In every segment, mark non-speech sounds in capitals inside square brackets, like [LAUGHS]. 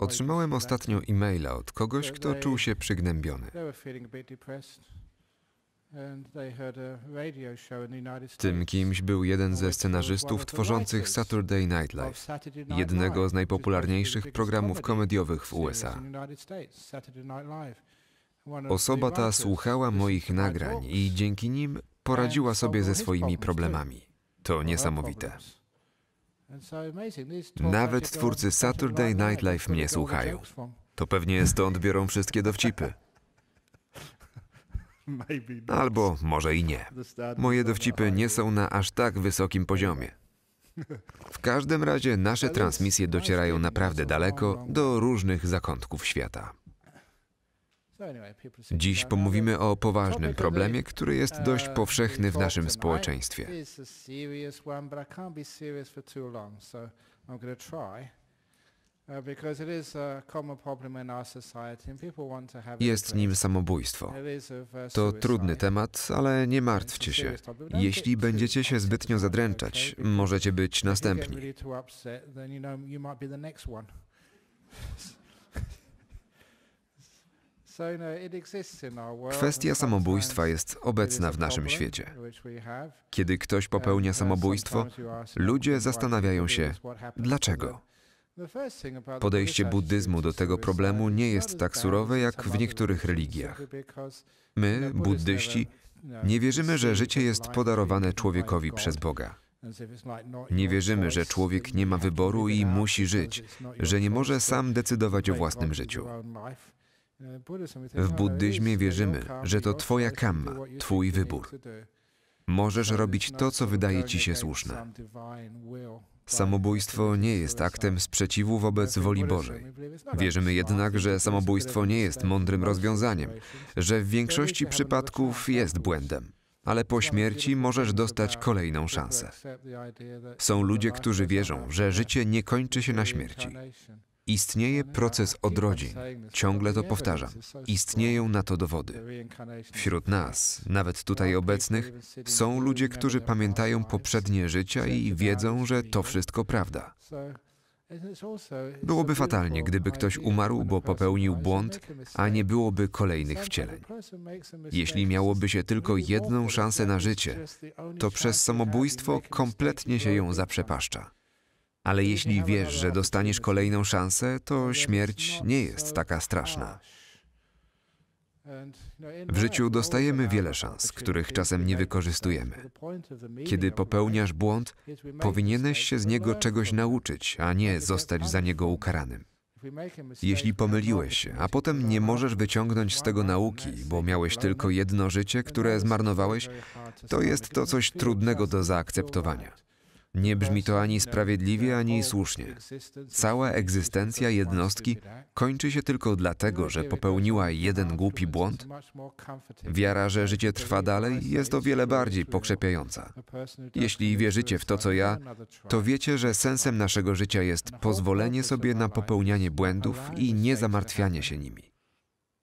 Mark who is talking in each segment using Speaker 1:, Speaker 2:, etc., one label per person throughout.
Speaker 1: Otrzymałem ostatnio
Speaker 2: e-maila od kogoś, kto czuł się przygnębiony.
Speaker 1: Tym kimś był jeden ze scenarzystów tworzących Saturday Night Live, jednego z najpopularniejszych programów komediowych w USA. Osoba ta słuchała
Speaker 2: moich nagrań i dzięki nim poradziła sobie ze swoimi problemami. To niesamowite.
Speaker 1: Nawet twórcy Saturday Night Live mnie słuchają.
Speaker 2: To pewnie stąd biorą wszystkie dowcipy.
Speaker 1: [LAUGHS]
Speaker 2: Albo może i nie. Moje dowcipy nie są na aż tak wysokim poziomie. W każdym razie nasze [LAUGHS] transmisje docierają naprawdę daleko do różnych zakątków świata. Dziś pomówimy o poważnym problemie, który jest dość powszechny w naszym społeczeństwie.
Speaker 1: Jest nim samobójstwo. To trudny
Speaker 2: temat, ale nie martwcie się. Jeśli będziecie się zbytnio zadręczać, możecie być następni. Kwestia samobójstwa jest obecna w naszym świecie. Kiedy ktoś popełnia samobójstwo, ludzie zastanawiają się, dlaczego.
Speaker 1: Podejście buddyzmu
Speaker 2: do tego problemu nie jest tak surowe jak w niektórych religiach.
Speaker 1: My, buddyści, nie wierzymy, że życie jest podarowane człowiekowi przez Boga.
Speaker 2: Nie wierzymy, że człowiek nie ma wyboru i musi żyć, że nie może sam decydować o własnym życiu.
Speaker 1: W buddyzmie wierzymy, że to Twoja kamma, Twój wybór. Możesz robić to, co wydaje Ci się słuszne.
Speaker 2: Samobójstwo nie jest aktem sprzeciwu wobec woli Bożej. Wierzymy jednak, że samobójstwo nie jest mądrym rozwiązaniem, że w większości przypadków jest błędem ale po śmierci możesz dostać kolejną szansę.
Speaker 1: Są ludzie, którzy wierzą, że
Speaker 2: życie nie kończy się na śmierci. Istnieje proces odrodzin. Ciągle to powtarzam. Istnieją na to dowody. Wśród nas, nawet tutaj obecnych, są ludzie, którzy pamiętają poprzednie życia i wiedzą, że to wszystko prawda.
Speaker 1: Byłoby fatalnie, gdyby ktoś umarł, bo popełnił błąd, a nie byłoby kolejnych wcieleń. Jeśli miałoby
Speaker 2: się tylko jedną szansę na życie, to przez samobójstwo kompletnie się ją zaprzepaszcza. Ale jeśli wiesz, że dostaniesz kolejną szansę, to śmierć nie jest taka straszna.
Speaker 1: W życiu dostajemy wiele szans, których czasem nie wykorzystujemy. Kiedy popełniasz błąd,
Speaker 2: powinieneś się z niego czegoś nauczyć, a nie zostać za niego ukaranym. Jeśli pomyliłeś się, a potem nie możesz wyciągnąć z tego nauki, bo miałeś tylko jedno życie, które zmarnowałeś, to jest to coś trudnego do zaakceptowania. Nie brzmi to ani sprawiedliwie, ani słusznie. Cała egzystencja jednostki kończy się tylko dlatego, że popełniła jeden głupi błąd? Wiara, że życie trwa dalej, jest o wiele bardziej pokrzepiająca. Jeśli wierzycie w to, co ja, to wiecie, że sensem naszego życia jest pozwolenie sobie na popełnianie błędów i nie zamartwianie się nimi.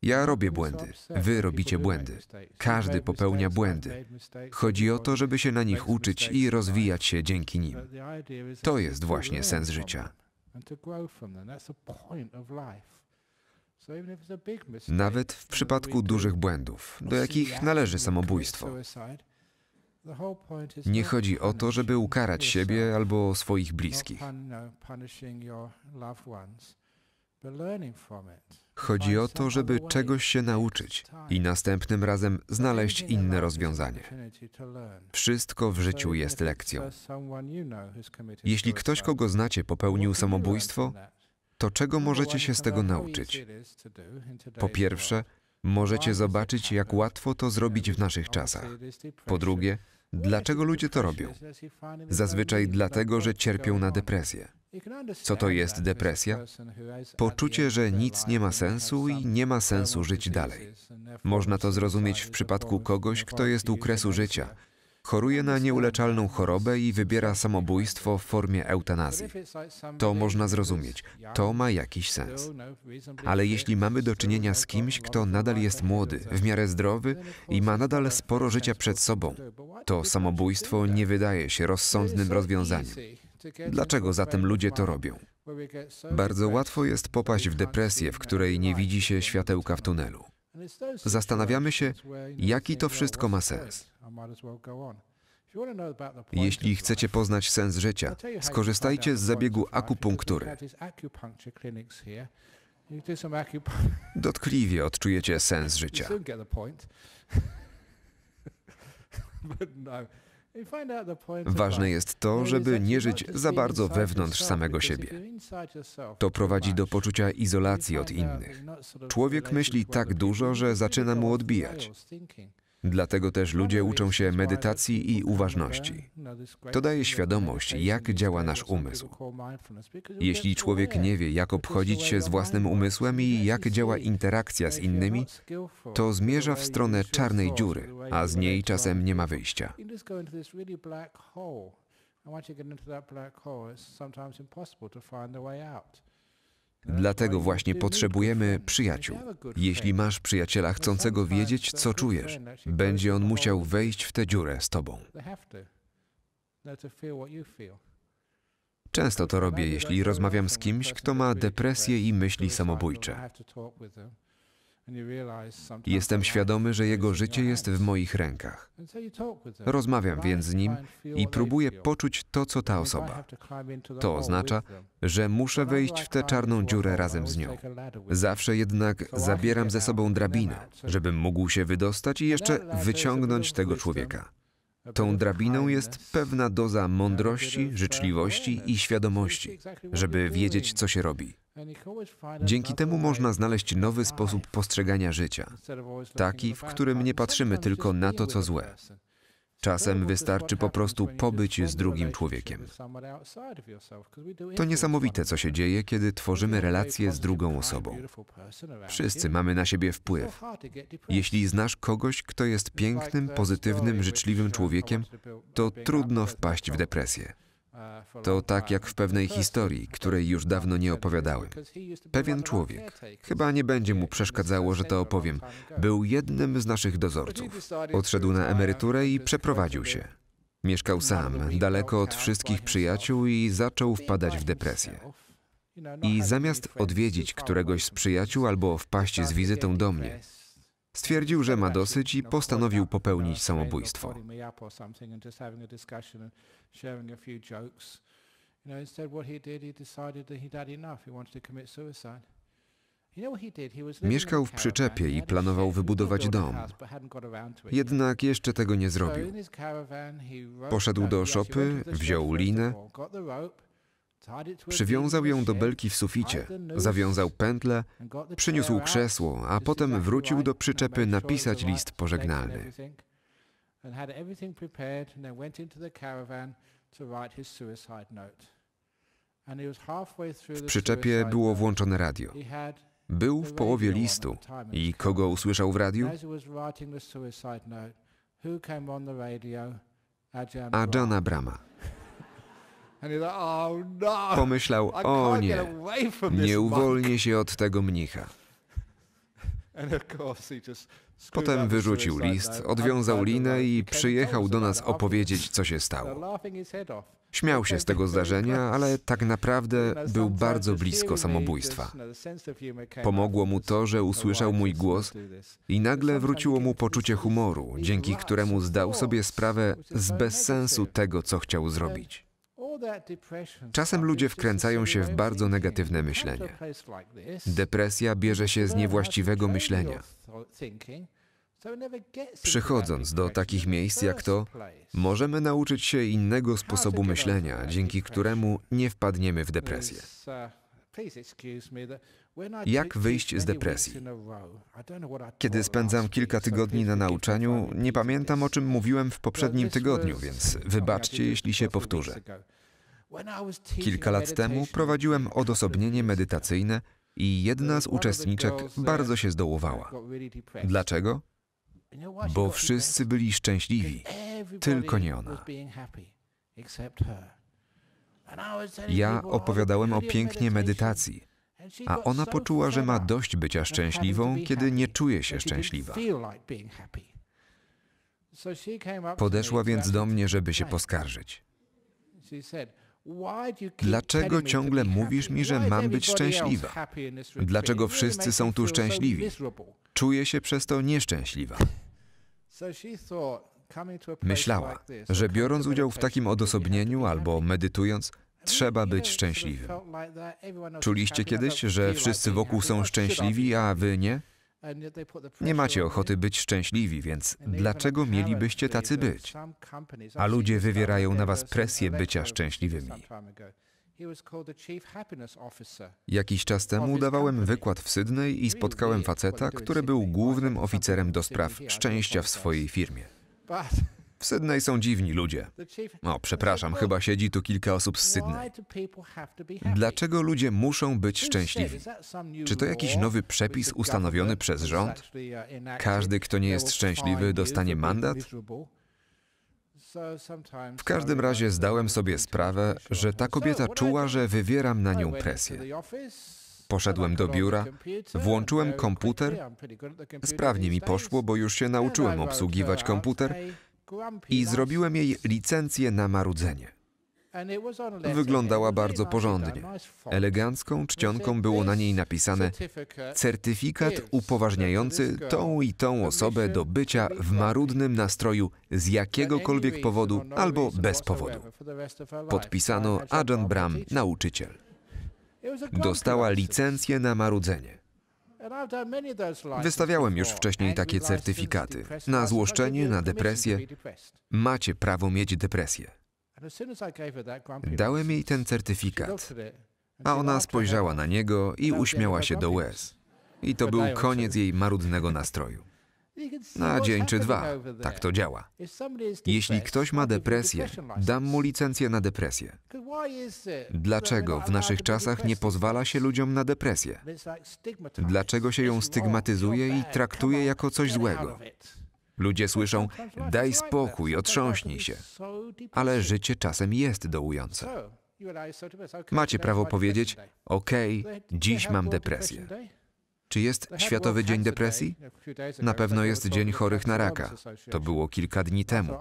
Speaker 2: Ja robię błędy, wy robicie błędy, każdy popełnia błędy. Chodzi o to, żeby się na nich uczyć i rozwijać się dzięki nim. To jest właśnie sens życia.
Speaker 1: Nawet w przypadku dużych błędów, do jakich należy samobójstwo. Nie chodzi o
Speaker 2: to, żeby ukarać siebie albo swoich bliskich.
Speaker 1: Chodzi o to, żeby czegoś
Speaker 2: się nauczyć i następnym razem znaleźć inne rozwiązanie. Wszystko w życiu jest lekcją. Jeśli ktoś, kogo znacie, popełnił samobójstwo, to czego możecie się z tego nauczyć?
Speaker 1: Po pierwsze,
Speaker 2: możecie zobaczyć, jak łatwo to zrobić w naszych czasach. Po drugie, dlaczego ludzie to robią? Zazwyczaj dlatego, że cierpią na depresję. Co to jest depresja? Poczucie, że nic nie ma sensu i nie ma sensu żyć dalej. Można to zrozumieć w przypadku kogoś, kto jest u kresu życia, choruje na nieuleczalną chorobę i wybiera samobójstwo w formie eutanazji. To można zrozumieć, to ma jakiś sens. Ale jeśli mamy do czynienia z kimś, kto nadal jest młody, w miarę zdrowy i ma nadal sporo życia przed sobą, to samobójstwo nie wydaje się rozsądnym rozwiązaniem. Dlaczego zatem ludzie to robią? Bardzo łatwo jest popaść w depresję, w której nie widzi się światełka w tunelu. Zastanawiamy się, jaki to wszystko ma sens. Jeśli chcecie poznać sens życia, skorzystajcie z zabiegu akupunktury. Dotkliwie odczujecie sens życia.
Speaker 1: [LAUGHS] Ważne jest to, żeby nie żyć za bardzo wewnątrz samego siebie. To
Speaker 2: prowadzi do poczucia izolacji od innych. Człowiek myśli tak dużo, że zaczyna mu odbijać. Dlatego też ludzie uczą się medytacji i uważności. To daje świadomość, jak działa nasz umysł. Jeśli człowiek nie wie, jak obchodzić się z własnym umysłem i jak działa interakcja z innymi,
Speaker 1: to zmierza w stronę czarnej dziury, a z niej czasem nie ma wyjścia. And once you get into that black hole, it's sometimes impossible to find the way out.
Speaker 2: Dlatego właśnie potrzebujemy przyjaciół. Jeśli masz przyjaciela chcącego wiedzieć, co czujesz, będzie on musiał wejść w tę dziurę z tobą. Często to robię, jeśli rozmawiam z kimś, kto ma depresję i myśli samobójcze. Jestem świadomy, że jego życie jest w moich rękach.
Speaker 1: Rozmawiam więc z nim i próbuję poczuć to, co ta osoba. To oznacza, że muszę wejść w tę czarną dziurę razem z nią.
Speaker 2: Zawsze jednak zabieram ze sobą drabinę, żebym mógł się wydostać i jeszcze wyciągnąć tego człowieka. Tą drabiną jest pewna doza mądrości, życzliwości i świadomości, żeby wiedzieć, co się robi. Dzięki temu można znaleźć nowy sposób postrzegania życia, taki, w którym nie patrzymy tylko na to, co złe. Czasem wystarczy po prostu pobyć z drugim człowiekiem.
Speaker 1: To niesamowite, co
Speaker 2: się dzieje, kiedy tworzymy relacje z drugą osobą. Wszyscy mamy na siebie wpływ. Jeśli znasz kogoś, kto jest pięknym, pozytywnym, życzliwym człowiekiem, to trudno wpaść w depresję. To tak jak w pewnej historii, której już dawno nie opowiadałem. Pewien człowiek, chyba nie będzie mu przeszkadzało, że to opowiem, był jednym z naszych dozorców. Odszedł na emeryturę i przeprowadził się. Mieszkał sam, daleko od wszystkich przyjaciół i zaczął wpadać w depresję. I zamiast odwiedzić któregoś z przyjaciół albo wpaść z wizytą do mnie, Stwierdził, że ma dosyć i postanowił popełnić samobójstwo.
Speaker 1: Mieszkał w przyczepie i planował wybudować dom. Jednak jeszcze tego nie zrobił. Poszedł do szopy, wziął linę, Przywiązał ją do belki w suficie, zawiązał
Speaker 2: pętlę, przyniósł krzesło, a potem wrócił do przyczepy napisać list pożegnalny.
Speaker 1: W przyczepie było włączone radio. Był w połowie listu
Speaker 2: i kogo usłyszał w radiu? Ajana Brahma.
Speaker 1: Oh, no. Pomyślał, o nie, nie uwolnię
Speaker 2: się od tego mnicha.
Speaker 1: [LAUGHS] Potem wyrzucił list, odwiązał linę i przyjechał
Speaker 2: do nas opowiedzieć, co się stało. Śmiał się z tego zdarzenia, ale tak naprawdę był bardzo blisko samobójstwa. Pomogło mu to, że oh, usłyszał mój głos i nagle wróciło mu poczucie humoru, dzięki któremu zdał sobie sprawę z bezsensu tego, co chciał zrobić.
Speaker 1: Czasem ludzie wkręcają się w bardzo negatywne myślenie. Depresja bierze się z niewłaściwego myślenia. Przychodząc
Speaker 2: do takich miejsc jak to, możemy nauczyć się innego sposobu myślenia, dzięki któremu nie wpadniemy w depresję.
Speaker 1: Uh, jak wyjść z depresji? Kiedy
Speaker 2: spędzam kilka tygodni na nauczaniu, nie pamiętam o czym mówiłem w poprzednim tygodniu, więc wybaczcie, jeśli się powtórzę.
Speaker 1: Kilka lat temu
Speaker 2: prowadziłem odosobnienie medytacyjne i jedna z uczestniczek bardzo się zdołowała. Dlaczego?
Speaker 1: Bo wszyscy
Speaker 2: byli szczęśliwi, tylko nie ona.
Speaker 1: Ja oh, opowiadałem o pięknie medytacji, a ona poczuła, że ma dość bycia szczęśliwą, kiedy nie czuje się szczęśliwa. Podeszła więc do
Speaker 2: mnie, żeby się poskarżyć.
Speaker 1: Dlaczego ciągle mówisz mi, że mam być szczęśliwa? Dlaczego wszyscy są tu szczęśliwi?
Speaker 2: Czuję się przez to nieszczęśliwa.
Speaker 1: Myślała, że biorąc udział w takim
Speaker 2: odosobnieniu albo medytując, trzeba być szczęśliwym. Czuliście kiedyś, że wszyscy wokół są szczęśliwi, a wy nie? Nie macie ochoty być szczęśliwi, więc dlaczego mielibyście tacy być? A ludzie wywierają na was presję bycia szczęśliwymi. Jakiś czas temu dawałem wykład w Sydney i spotkałem faceta, który był głównym oficerem do spraw szczęścia w swojej firmie. W Sydney są dziwni ludzie. O, przepraszam, chyba siedzi tu kilka osób z Sydney. Dlaczego ludzie muszą być szczęśliwi? Czy to jakiś nowy przepis ustanowiony przez rząd? Każdy, kto nie jest szczęśliwy, dostanie mandat? W każdym razie zdałem sobie sprawę, że ta kobieta czuła, że wywieram na nią presję. Poszedłem do biura,
Speaker 1: włączyłem komputer. Sprawnie mi poszło,
Speaker 2: bo już się nauczyłem obsługiwać komputer i zrobiłem jej licencję na marudzenie. Wyglądała bardzo porządnie. Elegancką czcionką było na niej napisane certyfikat upoważniający tą i tą osobę do bycia w marudnym nastroju z jakiegokolwiek powodu no albo bez powodu.
Speaker 1: Podpisano Adjan
Speaker 2: Bram, nauczyciel. Dostała licencję na marudzenie.
Speaker 1: Wystawiałem już wcześniej takie certyfikaty. Na złoszczenie, na depresję.
Speaker 2: Macie prawo mieć depresję. Dałem jej ten certyfikat, a ona spojrzała na niego i uśmiała się do łez. I to był koniec jej marudnego nastroju.
Speaker 1: Na dzień czy dwa. Tak to działa. Jeśli ktoś ma depresję,
Speaker 2: dam mu licencję na depresję.
Speaker 1: Dlaczego w naszych czasach nie pozwala
Speaker 2: się ludziom na depresję? Dlaczego się ją stygmatyzuje i traktuje jako coś złego? Ludzie słyszą, daj spokój, otrząśnij się. Ale życie czasem jest dołujące.
Speaker 1: Macie prawo powiedzieć, okej, okay, dziś mam depresję. Czy jest Światowy Dzień Depresji? Na pewno jest Dzień Chorych na Raka. To
Speaker 2: było kilka dni temu.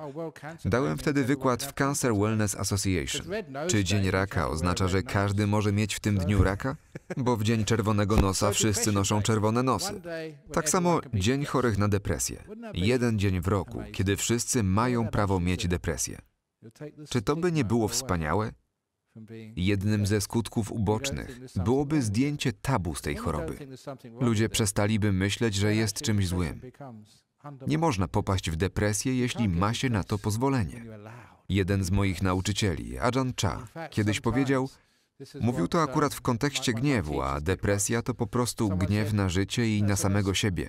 Speaker 2: Dałem wtedy wykład w Cancer Wellness Association. Czy Dzień Raka oznacza, że każdy może mieć w tym dniu raka? Bo w Dzień Czerwonego [LAUGHS] Nosa wszyscy noszą czerwone nosy. Tak samo Dzień Chorych na Depresję. Jeden dzień w roku, kiedy wszyscy mają prawo mieć depresję. Czy to by nie było wspaniałe? Jednym ze skutków ubocznych byłoby zdjęcie tabu z tej choroby. Ludzie przestaliby myśleć, że jest czymś złym. Nie można popaść w depresję, jeśli ma się na to pozwolenie. Jeden z moich nauczycieli, Ajahn Chah, kiedyś powiedział, mówił to akurat w kontekście gniewu, a depresja to po prostu gniew na życie i na samego siebie.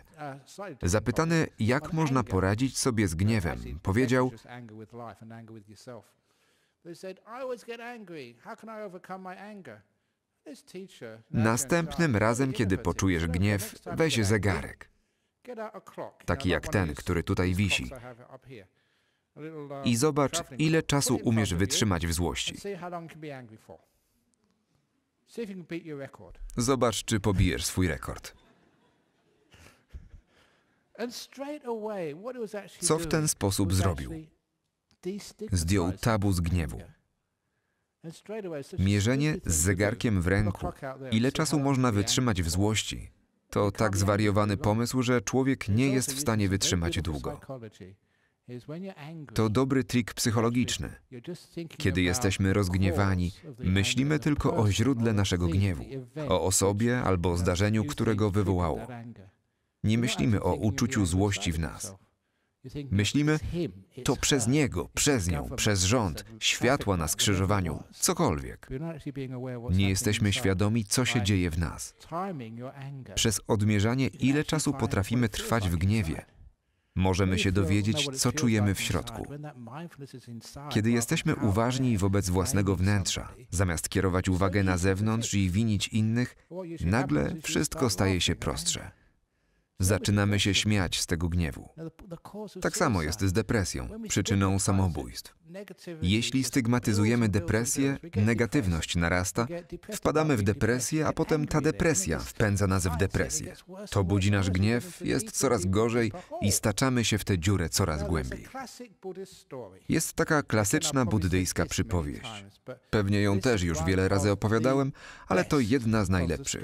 Speaker 2: Zapytany, jak można poradzić sobie z gniewem, powiedział,
Speaker 1: Następnym razem, kiedy poczujesz gniew, weź zegarek, taki jak ten, który tutaj wisi, i uh, zobacz, ile czasu umiesz wytrzymać w złości.
Speaker 2: Zobacz, czy pobijesz swój rekord.
Speaker 1: Co w ten sposób zrobił? zdjął
Speaker 2: tabu z gniewu.
Speaker 1: Mierzenie z zegarkiem w ręku, ile czasu można wytrzymać
Speaker 2: w złości, to tak zwariowany pomysł, że człowiek nie jest w stanie wytrzymać długo. To dobry trik psychologiczny. Kiedy jesteśmy rozgniewani, myślimy tylko o źródle naszego gniewu, o osobie albo zdarzeniu, które go wywołało. Nie myślimy o uczuciu złości w nas. Myślimy, to przez Niego, przez nią, przez rząd, światła na skrzyżowaniu, cokolwiek.
Speaker 1: Nie jesteśmy świadomi, co się dzieje w nas. Przez
Speaker 2: odmierzanie, ile czasu potrafimy trwać w gniewie, możemy się dowiedzieć, co czujemy w środku.
Speaker 1: Kiedy jesteśmy uważni wobec własnego
Speaker 2: wnętrza, zamiast kierować uwagę na zewnątrz i winić innych, nagle wszystko staje się prostsze zaczynamy się śmiać z tego gniewu.
Speaker 1: Tak samo jest z
Speaker 2: depresją, przyczyną samobójstw. Jeśli stygmatyzujemy depresję, negatywność narasta, wpadamy w depresję, a potem ta depresja wpędza nas w depresję. To budzi nasz gniew, jest coraz gorzej i staczamy się w tę dziurę coraz głębiej. Jest taka klasyczna buddyjska przypowieść. Pewnie ją też już wiele razy opowiadałem, ale to jedna z najlepszych.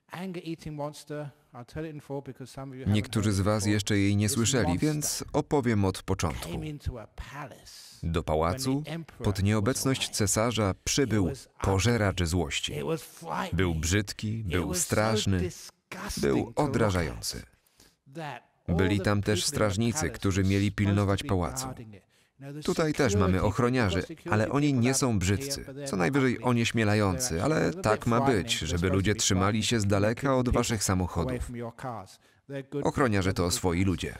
Speaker 1: Niektórzy z Was jeszcze jej nie słyszeli, więc
Speaker 2: opowiem od początku. Do pałacu pod nieobecność cesarza przybył pożeracz złości. Był brzydki, był straszny, był odrażający.
Speaker 1: Byli tam też strażnicy, którzy mieli pilnować pałacu. Tutaj też mamy ochroniarzy,
Speaker 2: ale oni nie są brzydcy, co najwyżej onieśmielający, ale tak ma być, żeby ludzie trzymali się z daleka od waszych samochodów. Ochroniarze to swoi ludzie.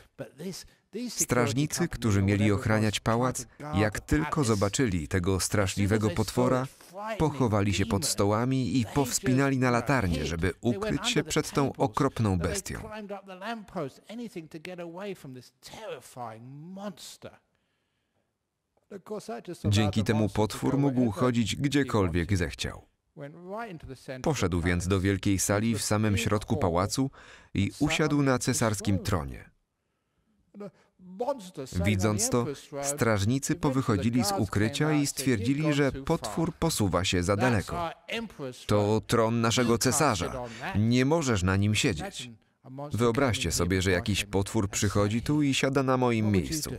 Speaker 1: Strażnicy,
Speaker 2: którzy mieli ochraniać pałac, jak tylko zobaczyli tego straszliwego potwora, pochowali się pod stołami i powspinali na latarnie, żeby ukryć się przed tą okropną bestią.
Speaker 1: Dzięki temu potwór mógł chodzić
Speaker 2: gdziekolwiek zechciał. Poszedł więc do wielkiej sali w samym środku pałacu i usiadł na cesarskim tronie.
Speaker 1: Widząc to, strażnicy powychodzili z ukrycia i stwierdzili, że potwór posuwa się za daleko.
Speaker 2: To tron naszego cesarza. Nie możesz na nim siedzieć.
Speaker 1: Wyobraźcie
Speaker 2: sobie, że jakiś potwór przychodzi tu i siada na moim miejscu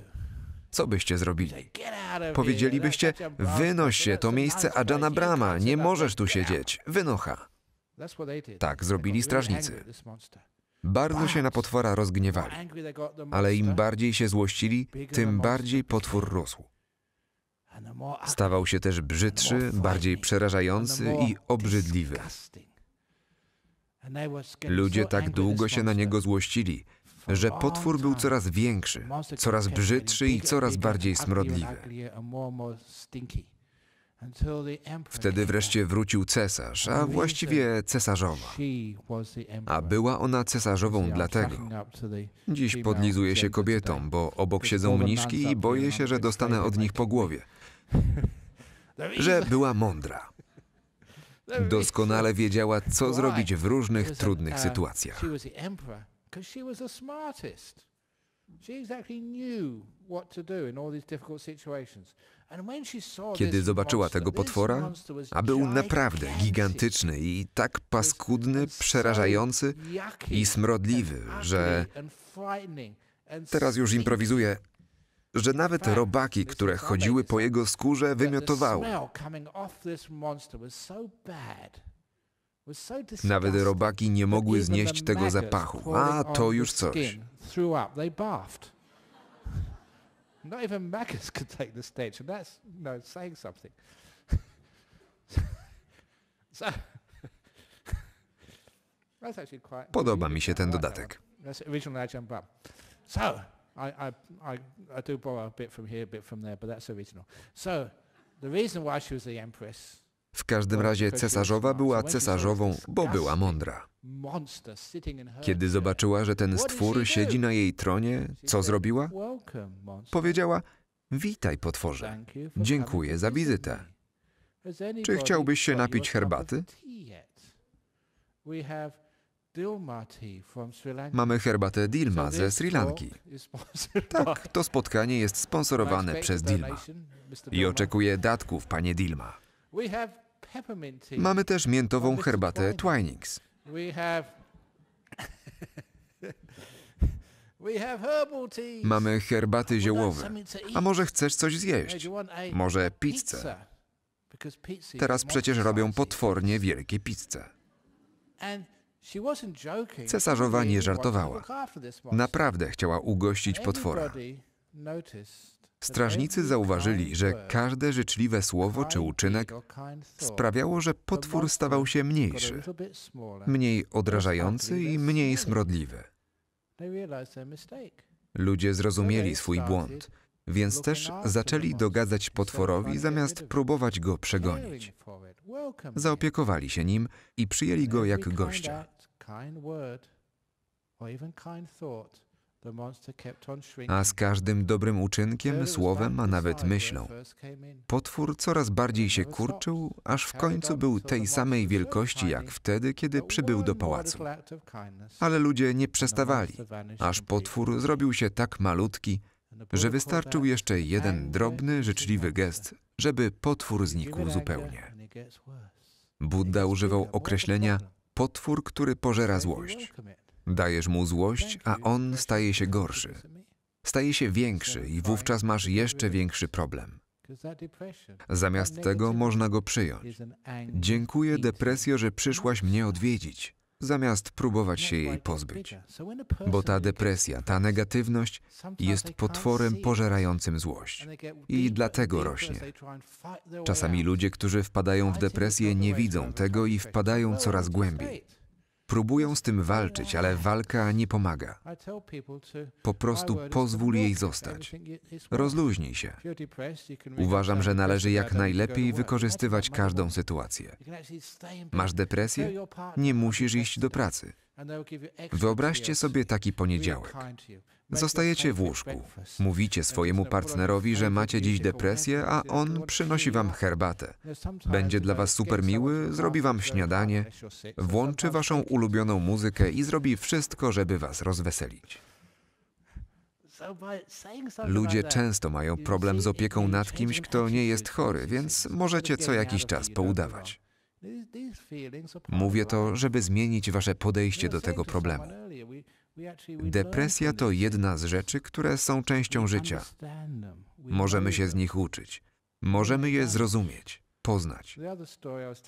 Speaker 2: co byście zrobili?
Speaker 1: Powiedzielibyście,
Speaker 2: wynoś się, to miejsce Adjana Brama, nie możesz tu siedzieć, wynocha.
Speaker 1: Tak zrobili strażnicy.
Speaker 2: Bardzo się na potwora rozgniewali, ale im bardziej się złościli, tym bardziej potwór rósł. Stawał się też brzydszy, bardziej przerażający i obrzydliwy.
Speaker 1: Ludzie tak długo się na
Speaker 2: niego złościli, że potwór był coraz większy, coraz brzydszy i coraz bardziej smrodliwy. Wtedy wreszcie wrócił cesarz, a właściwie cesarzowa. A była ona cesarzową dlatego. Dziś podlizuje się kobietom, bo obok siedzą mniszki i boję się, że dostanę od nich po głowie. Że była mądra. Doskonale wiedziała, co zrobić w różnych trudnych sytuacjach
Speaker 1: because she was the smartest. Kiedy zobaczyła tego potwora, a był naprawdę
Speaker 2: gigantyczny i tak paskudny, przerażający i smrodliwy, że
Speaker 1: teraz już improwizuje,
Speaker 2: że nawet robaki, które chodziły po jego skórze, wymiotowały.
Speaker 1: Nawet robaki nie mogły znieść tego zapachu, a to już coś. [LAUGHS] [LAUGHS] Podoba mi się ten dodatek. So, the reason why she was the empress
Speaker 2: w każdym razie cesarzowa była cesarzową, bo była mądra.
Speaker 1: Kiedy zobaczyła, że ten stwór siedzi na jej
Speaker 2: tronie, co zrobiła? Powiedziała: Witaj, potworze. Dziękuję za wizytę.
Speaker 1: Czy chciałbyś się napić herbaty? Mamy herbatę Dilma ze Sri Lanki.
Speaker 2: Tak, to spotkanie jest sponsorowane przez Dilma. I oczekuję datków, panie Dilma. Mamy też miętową herbatę Twinings. [LAUGHS]
Speaker 1: Mamy herbaty ziołowe. A może chcesz coś zjeść? Może pizzę? Teraz przecież robią
Speaker 2: potwornie wielkie pizze.
Speaker 1: Cesarzowa nie żartowała. Naprawdę chciała ugościć potwora. Strażnicy
Speaker 2: zauważyli, że każde życzliwe słowo czy uczynek sprawiało, że potwór stawał się mniejszy, mniej odrażający i mniej smrodliwy. Ludzie zrozumieli swój błąd, więc też zaczęli dogadzać potworowi zamiast próbować go przegonić.
Speaker 1: Zaopiekowali
Speaker 2: się nim i przyjęli go jak gościa. A z każdym dobrym uczynkiem, słowem, a nawet myślą. Potwór coraz bardziej się kurczył, aż w końcu był tej samej wielkości jak wtedy, kiedy przybył do pałacu. Ale ludzie nie przestawali, aż potwór zrobił się tak malutki, że wystarczył jeszcze jeden drobny, życzliwy gest, żeby potwór znikł zupełnie. Buddha używał określenia potwór, który pożera złość. Dajesz mu złość, a on staje się gorszy. Staje się większy i wówczas masz jeszcze większy problem.
Speaker 1: Zamiast tego można
Speaker 2: go przyjąć. Dziękuję, depresjo, że przyszłaś mnie odwiedzić, zamiast próbować się jej pozbyć. Bo ta depresja, ta negatywność jest potworem pożerającym złość. I dlatego rośnie. Czasami ludzie, którzy wpadają w depresję, nie widzą tego i wpadają coraz głębiej. Próbują z tym walczyć, ale walka nie pomaga.
Speaker 1: Po prostu pozwól jej zostać. Rozluźnij się. Uważam, że należy jak najlepiej wykorzystywać każdą sytuację. Masz depresję? Nie
Speaker 2: musisz iść do pracy.
Speaker 1: Wyobraźcie sobie taki poniedziałek. Zostajecie w łóżku.
Speaker 2: Mówicie swojemu partnerowi, że macie dziś depresję, a on przynosi wam herbatę. Będzie dla was super miły, zrobi wam śniadanie, włączy waszą ulubioną muzykę i zrobi wszystko, żeby was rozweselić.
Speaker 1: Ludzie często
Speaker 2: mają problem z opieką nad kimś, kto nie jest chory, więc możecie co jakiś czas poudawać.
Speaker 1: Mówię to,
Speaker 2: żeby zmienić wasze podejście do tego problemu.
Speaker 1: Depresja
Speaker 2: to jedna z rzeczy, które są częścią życia. Możemy się z nich uczyć. Możemy je zrozumieć, poznać.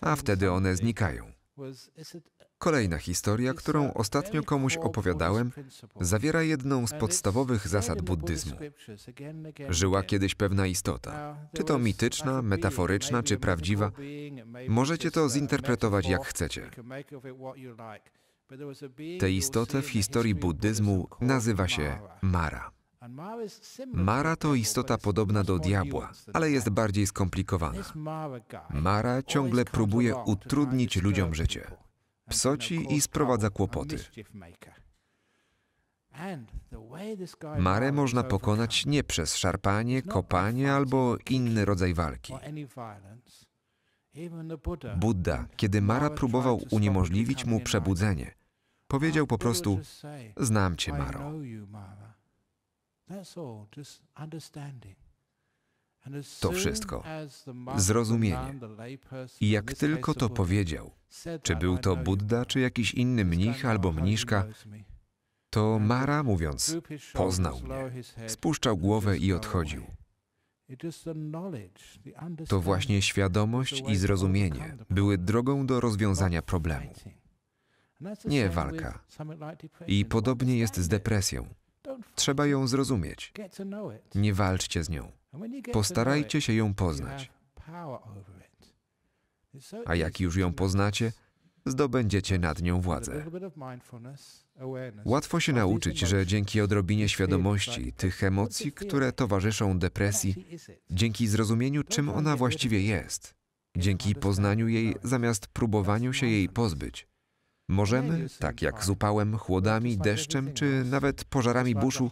Speaker 2: A wtedy one znikają. Kolejna historia, którą ostatnio komuś opowiadałem, zawiera jedną z podstawowych zasad buddyzmu. Żyła kiedyś pewna istota, czy to mityczna, metaforyczna, czy prawdziwa. Możecie to zinterpretować jak chcecie.
Speaker 1: Tę istotę
Speaker 2: w historii buddyzmu nazywa się Mara.
Speaker 1: Mara to
Speaker 2: istota podobna do diabła, ale jest bardziej skomplikowana. Mara ciągle próbuje utrudnić ludziom życie. Psoci i sprowadza kłopoty.
Speaker 1: Marę można pokonać
Speaker 2: nie przez szarpanie, kopanie albo inny rodzaj walki. Buddha, kiedy Mara próbował uniemożliwić mu przebudzenie, Powiedział po prostu: Znam cię, Maro.
Speaker 1: To wszystko. Zrozumienie. I jak tylko to powiedział, czy był to Buddha,
Speaker 2: czy jakiś inny mnich albo mniszka, to Mara, mówiąc, poznał mnie, spuszczał głowę i odchodził.
Speaker 1: To właśnie świadomość i zrozumienie
Speaker 2: były drogą do rozwiązania problemu
Speaker 1: nie walka. I
Speaker 2: podobnie jest z depresją. Trzeba ją zrozumieć. Nie walczcie z nią. Postarajcie się ją poznać. A jak już ją poznacie, zdobędziecie nad nią władzę.
Speaker 1: Łatwo się nauczyć, że dzięki odrobinie świadomości tych emocji, które
Speaker 2: towarzyszą depresji, dzięki zrozumieniu, czym ona właściwie jest, dzięki poznaniu jej zamiast próbowaniu się jej pozbyć, Możemy, tak jak z upałem, chłodami, deszczem czy nawet pożarami buszu,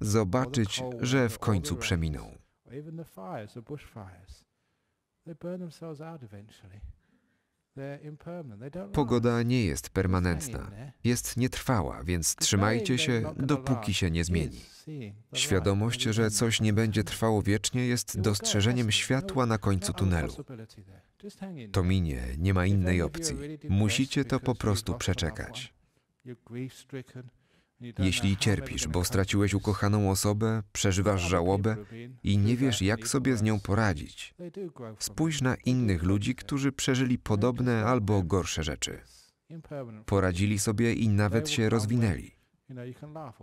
Speaker 2: zobaczyć, że w końcu przeminą. Pogoda nie jest permanentna, eh? jest nietrwała, więc trzymajcie się, dopóki się nie zmieni. Świadomość, że coś nie będzie trwało wiecznie, jest dostrzeżeniem no, światła na no końcu tunelu.
Speaker 1: To minie, nie ma innej opcji. Musicie to po prostu przeczekać. Tak Jeśli cierpisz, bo
Speaker 2: straciłeś ukochaną osobę, przeżywasz żałobę i nie wiesz, jak sobie z nią poradzić, no spójrz na no innych ludzi, którzy przeżyli no podobne albo gorsze rzeczy. Poradzili sobie i nawet się rozwinęli.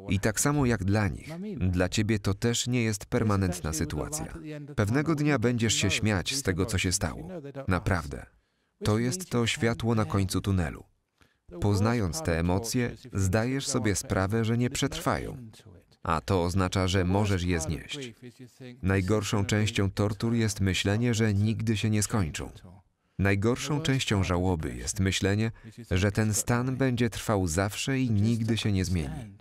Speaker 2: I tak samo jak dla nich, dla ciebie to też nie jest permanentna sytuacja. Pewnego dnia będziesz się śmiać z tego, co się stało. Naprawdę. To jest to światło na końcu tunelu. Poznając te emocje, zdajesz sobie sprawę, że nie przetrwają. A to oznacza, że możesz je znieść. Najgorszą częścią tortur jest myślenie, że nigdy się nie skończą. Najgorszą częścią żałoby jest myślenie, że ten stan będzie trwał zawsze i nigdy się nie zmieni.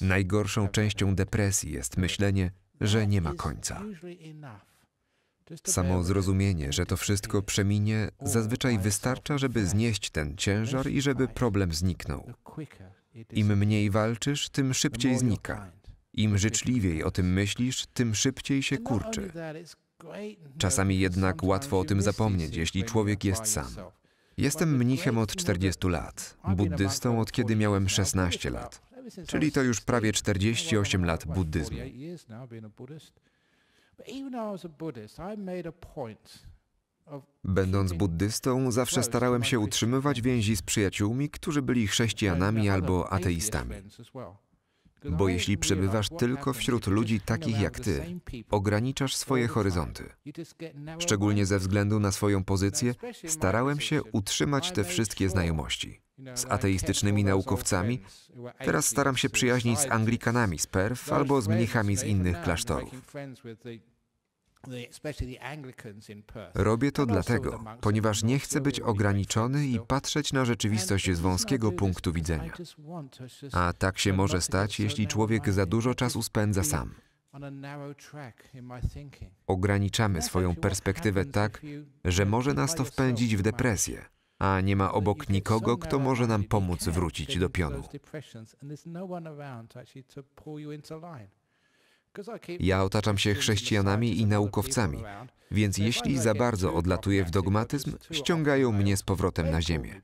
Speaker 2: Najgorszą częścią depresji jest myślenie, że nie ma końca. Samo zrozumienie, że to wszystko przeminie, zazwyczaj wystarcza, żeby znieść ten ciężar i żeby problem zniknął. Im mniej walczysz, tym szybciej znika. Im życzliwiej o tym myślisz, tym szybciej się kurczy. Czasami jednak łatwo o tym zapomnieć, jeśli człowiek jest sam. Jestem mnichem od 40 lat, buddystą od kiedy miałem 16 lat, czyli to już prawie 48 lat buddyzmu. Będąc buddystą, zawsze starałem się utrzymywać więzi z przyjaciółmi, którzy byli chrześcijanami albo ateistami.
Speaker 1: Bo jeśli przebywasz tylko
Speaker 2: wśród ludzi takich jak ty, ograniczasz swoje horyzonty. Szczególnie ze względu na swoją pozycję, starałem się utrzymać te wszystkie znajomości. Z ateistycznymi naukowcami, teraz staram się przyjaźnić z Anglikanami z Perth albo z mnichami z innych klasztorów.
Speaker 1: Robię to dlatego,
Speaker 2: ponieważ nie chcę być ograniczony i patrzeć na rzeczywistość z wąskiego punktu widzenia.
Speaker 1: A tak się może stać, jeśli człowiek za
Speaker 2: dużo czasu spędza sam. Ograniczamy swoją perspektywę tak, że może nas to wpędzić w depresję, a nie ma obok nikogo, kto może nam pomóc wrócić do pionu.
Speaker 1: Ja otaczam się chrześcijanami i naukowcami, więc jeśli za bardzo
Speaker 2: odlatuję w dogmatyzm, ściągają mnie z powrotem na ziemię.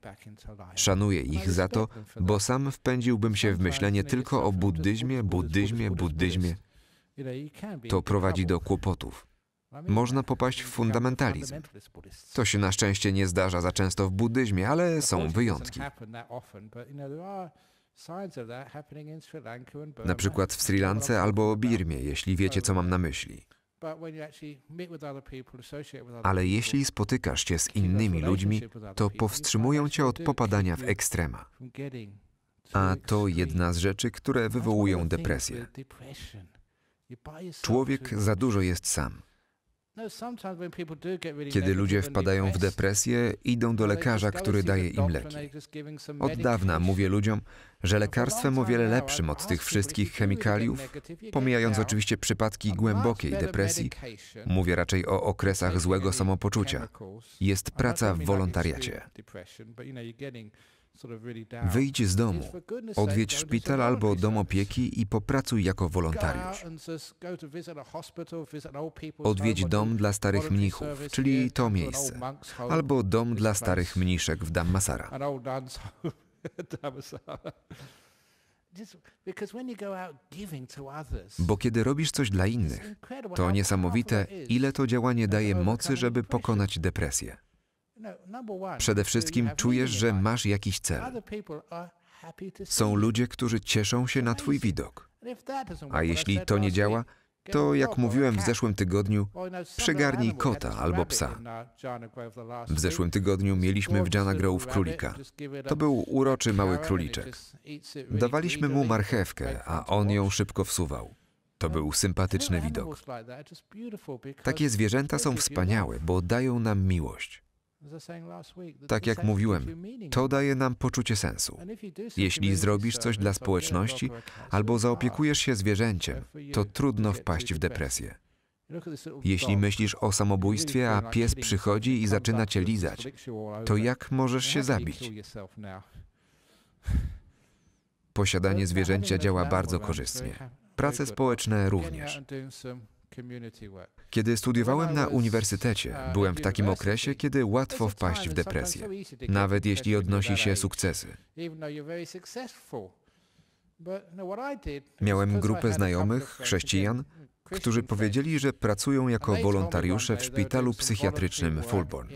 Speaker 2: Szanuję ich za to, bo sam wpędziłbym się w myślenie tylko o buddyzmie, buddyzmie, buddyzmie. To prowadzi do kłopotów. Można popaść w fundamentalizm. To się na szczęście nie zdarza za często w buddyzmie, ale są wyjątki.
Speaker 1: Na przykład w Sri Lance albo
Speaker 2: Birmie, jeśli wiecie, co mam na myśli. Ale jeśli spotykasz się z innymi ludźmi, to powstrzymują cię od popadania w ekstrema. A to jedna z rzeczy, które wywołują depresję. Człowiek za dużo jest sam.
Speaker 1: No, Kiedy ludzie wpadają w depresję, idą do lekarza, który daje im leki. Od dawna
Speaker 2: mówię ludziom, że lekarstwem o wiele lepszym od tych wszystkich chemikaliów, pomijając oczywiście przypadki głębokiej depresji, mówię raczej o okresach złego samopoczucia, jest praca w wolontariacie.
Speaker 1: Wyjdź z domu, odwiedź szpital albo
Speaker 2: dom opieki i popracuj jako wolontariusz.
Speaker 1: Odwiedź dom dla starych mnichów, czyli to miejsce, albo dom dla starych
Speaker 2: mniszek w Dammasara. [LAUGHS] Bo kiedy robisz coś dla innych, to niesamowite, ile to działanie daje mocy, żeby pokonać depresję.
Speaker 1: Przede wszystkim czujesz, że masz jakiś cel. Są
Speaker 2: ludzie, którzy cieszą się na Twój widok.
Speaker 1: A jeśli to nie działa, to jak mówiłem w zeszłym tygodniu, przegarnij kota albo psa. W zeszłym tygodniu mieliśmy w Jana Grove królika. To był uroczy mały króliczek. Dawaliśmy mu
Speaker 2: marchewkę, a on ją szybko wsuwał. To był sympatyczny widok.
Speaker 1: Takie zwierzęta są wspaniałe,
Speaker 2: bo dają nam miłość.
Speaker 1: Tak jak mówiłem,
Speaker 2: to daje nam poczucie sensu.
Speaker 1: Jeśli zrobisz coś dla społeczności
Speaker 2: albo zaopiekujesz się zwierzęciem, to trudno wpaść w depresję. Jeśli myślisz o samobójstwie, a pies przychodzi i zaczyna cię lizać, to jak możesz się zabić? Posiadanie zwierzęcia działa bardzo korzystnie. Prace społeczne również. Kiedy studiowałem na uniwersytecie, uh, byłem w takim okresie, kiedy łatwo wpaść w depresję, nawet jeśli odnosi się sukcesy.
Speaker 1: No, Miałem grupę znajomych, chrześcijan,
Speaker 2: którzy powiedzieli, że pracują jako wolontariusze w szpitalu psychiatrycznym Fulborn.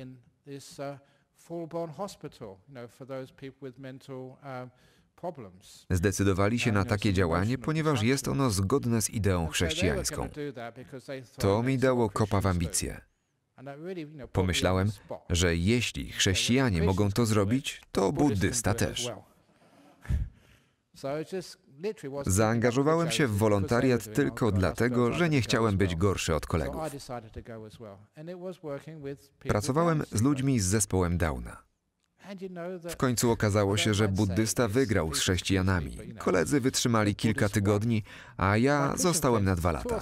Speaker 2: Zdecydowali się na takie działanie, ponieważ jest ono zgodne z ideą znaczy, chrześcijańską. Tak, to mi dało kopa w ambicje. Pomyślałem, że jeśli chrześcijanie mogą to zrobić, to buddysta też. [LAUGHS]
Speaker 1: Zaangażowałem się w wolontariat tylko dlatego, że nie chciałem być gorszy od kolegów. Pracowałem
Speaker 2: z ludźmi z zespołem Downa. W końcu okazało się, że buddysta wygrał z chrześcijanami. Koledzy wytrzymali kilka tygodni, a ja zostałem na dwa lata.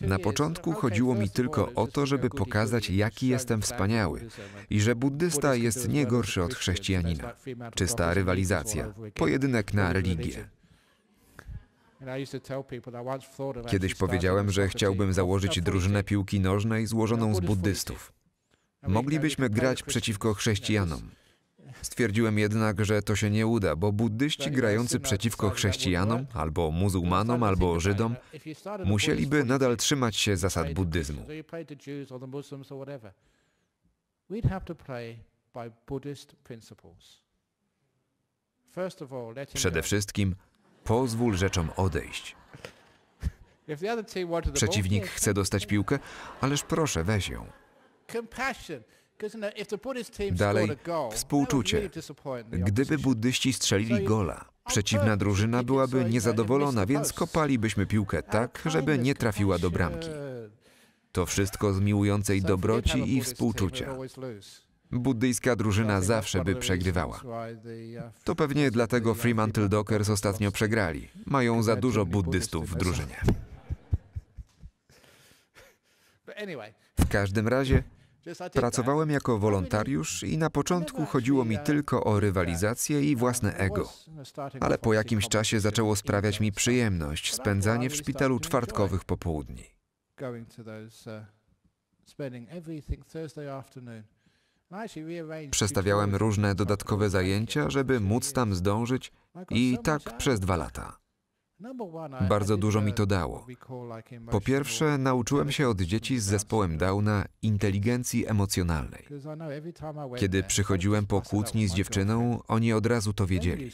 Speaker 1: Na początku chodziło mi tylko
Speaker 2: o to, żeby pokazać, jaki jestem wspaniały i że buddysta jest nie gorszy od chrześcijanina. Czysta rywalizacja, pojedynek na religię.
Speaker 1: Kiedyś powiedziałem, że chciałbym założyć
Speaker 2: drużynę piłki nożnej złożoną z buddystów. Moglibyśmy grać przeciwko chrześcijanom. Stwierdziłem jednak, że to się nie uda, bo buddyści grający przeciwko chrześcijanom, albo muzułmanom, albo Żydom, musieliby nadal trzymać się zasad buddyzmu. Przede wszystkim Pozwól rzeczom odejść.
Speaker 1: Przeciwnik chce
Speaker 2: dostać piłkę, ależ proszę, weź ją.
Speaker 1: Dalej, współczucie.
Speaker 2: Gdyby buddyści strzelili gola, przeciwna drużyna byłaby niezadowolona, więc kopalibyśmy piłkę tak, żeby nie trafiła do bramki. To wszystko z miłującej dobroci i współczucia. Buddyjska drużyna zawsze by przegrywała. To pewnie dlatego Fremantle Dockers ostatnio przegrali. Mają za dużo buddystów w drużynie. W każdym razie pracowałem jako wolontariusz i na początku chodziło mi tylko o rywalizację i własne ego. Ale po jakimś czasie zaczęło sprawiać mi przyjemność spędzanie w szpitalu czwartkowych popołudni.
Speaker 1: Uh, Przestawiałem
Speaker 2: różne dodatkowe zajęcia, żeby móc tam zdążyć i tak przez dwa lata.
Speaker 1: Bardzo dużo mi to dało. Po
Speaker 2: pierwsze, nauczyłem się od dzieci z zespołem Downa inteligencji emocjonalnej. Kiedy przychodziłem po kłótni z dziewczyną, oni od razu to wiedzieli.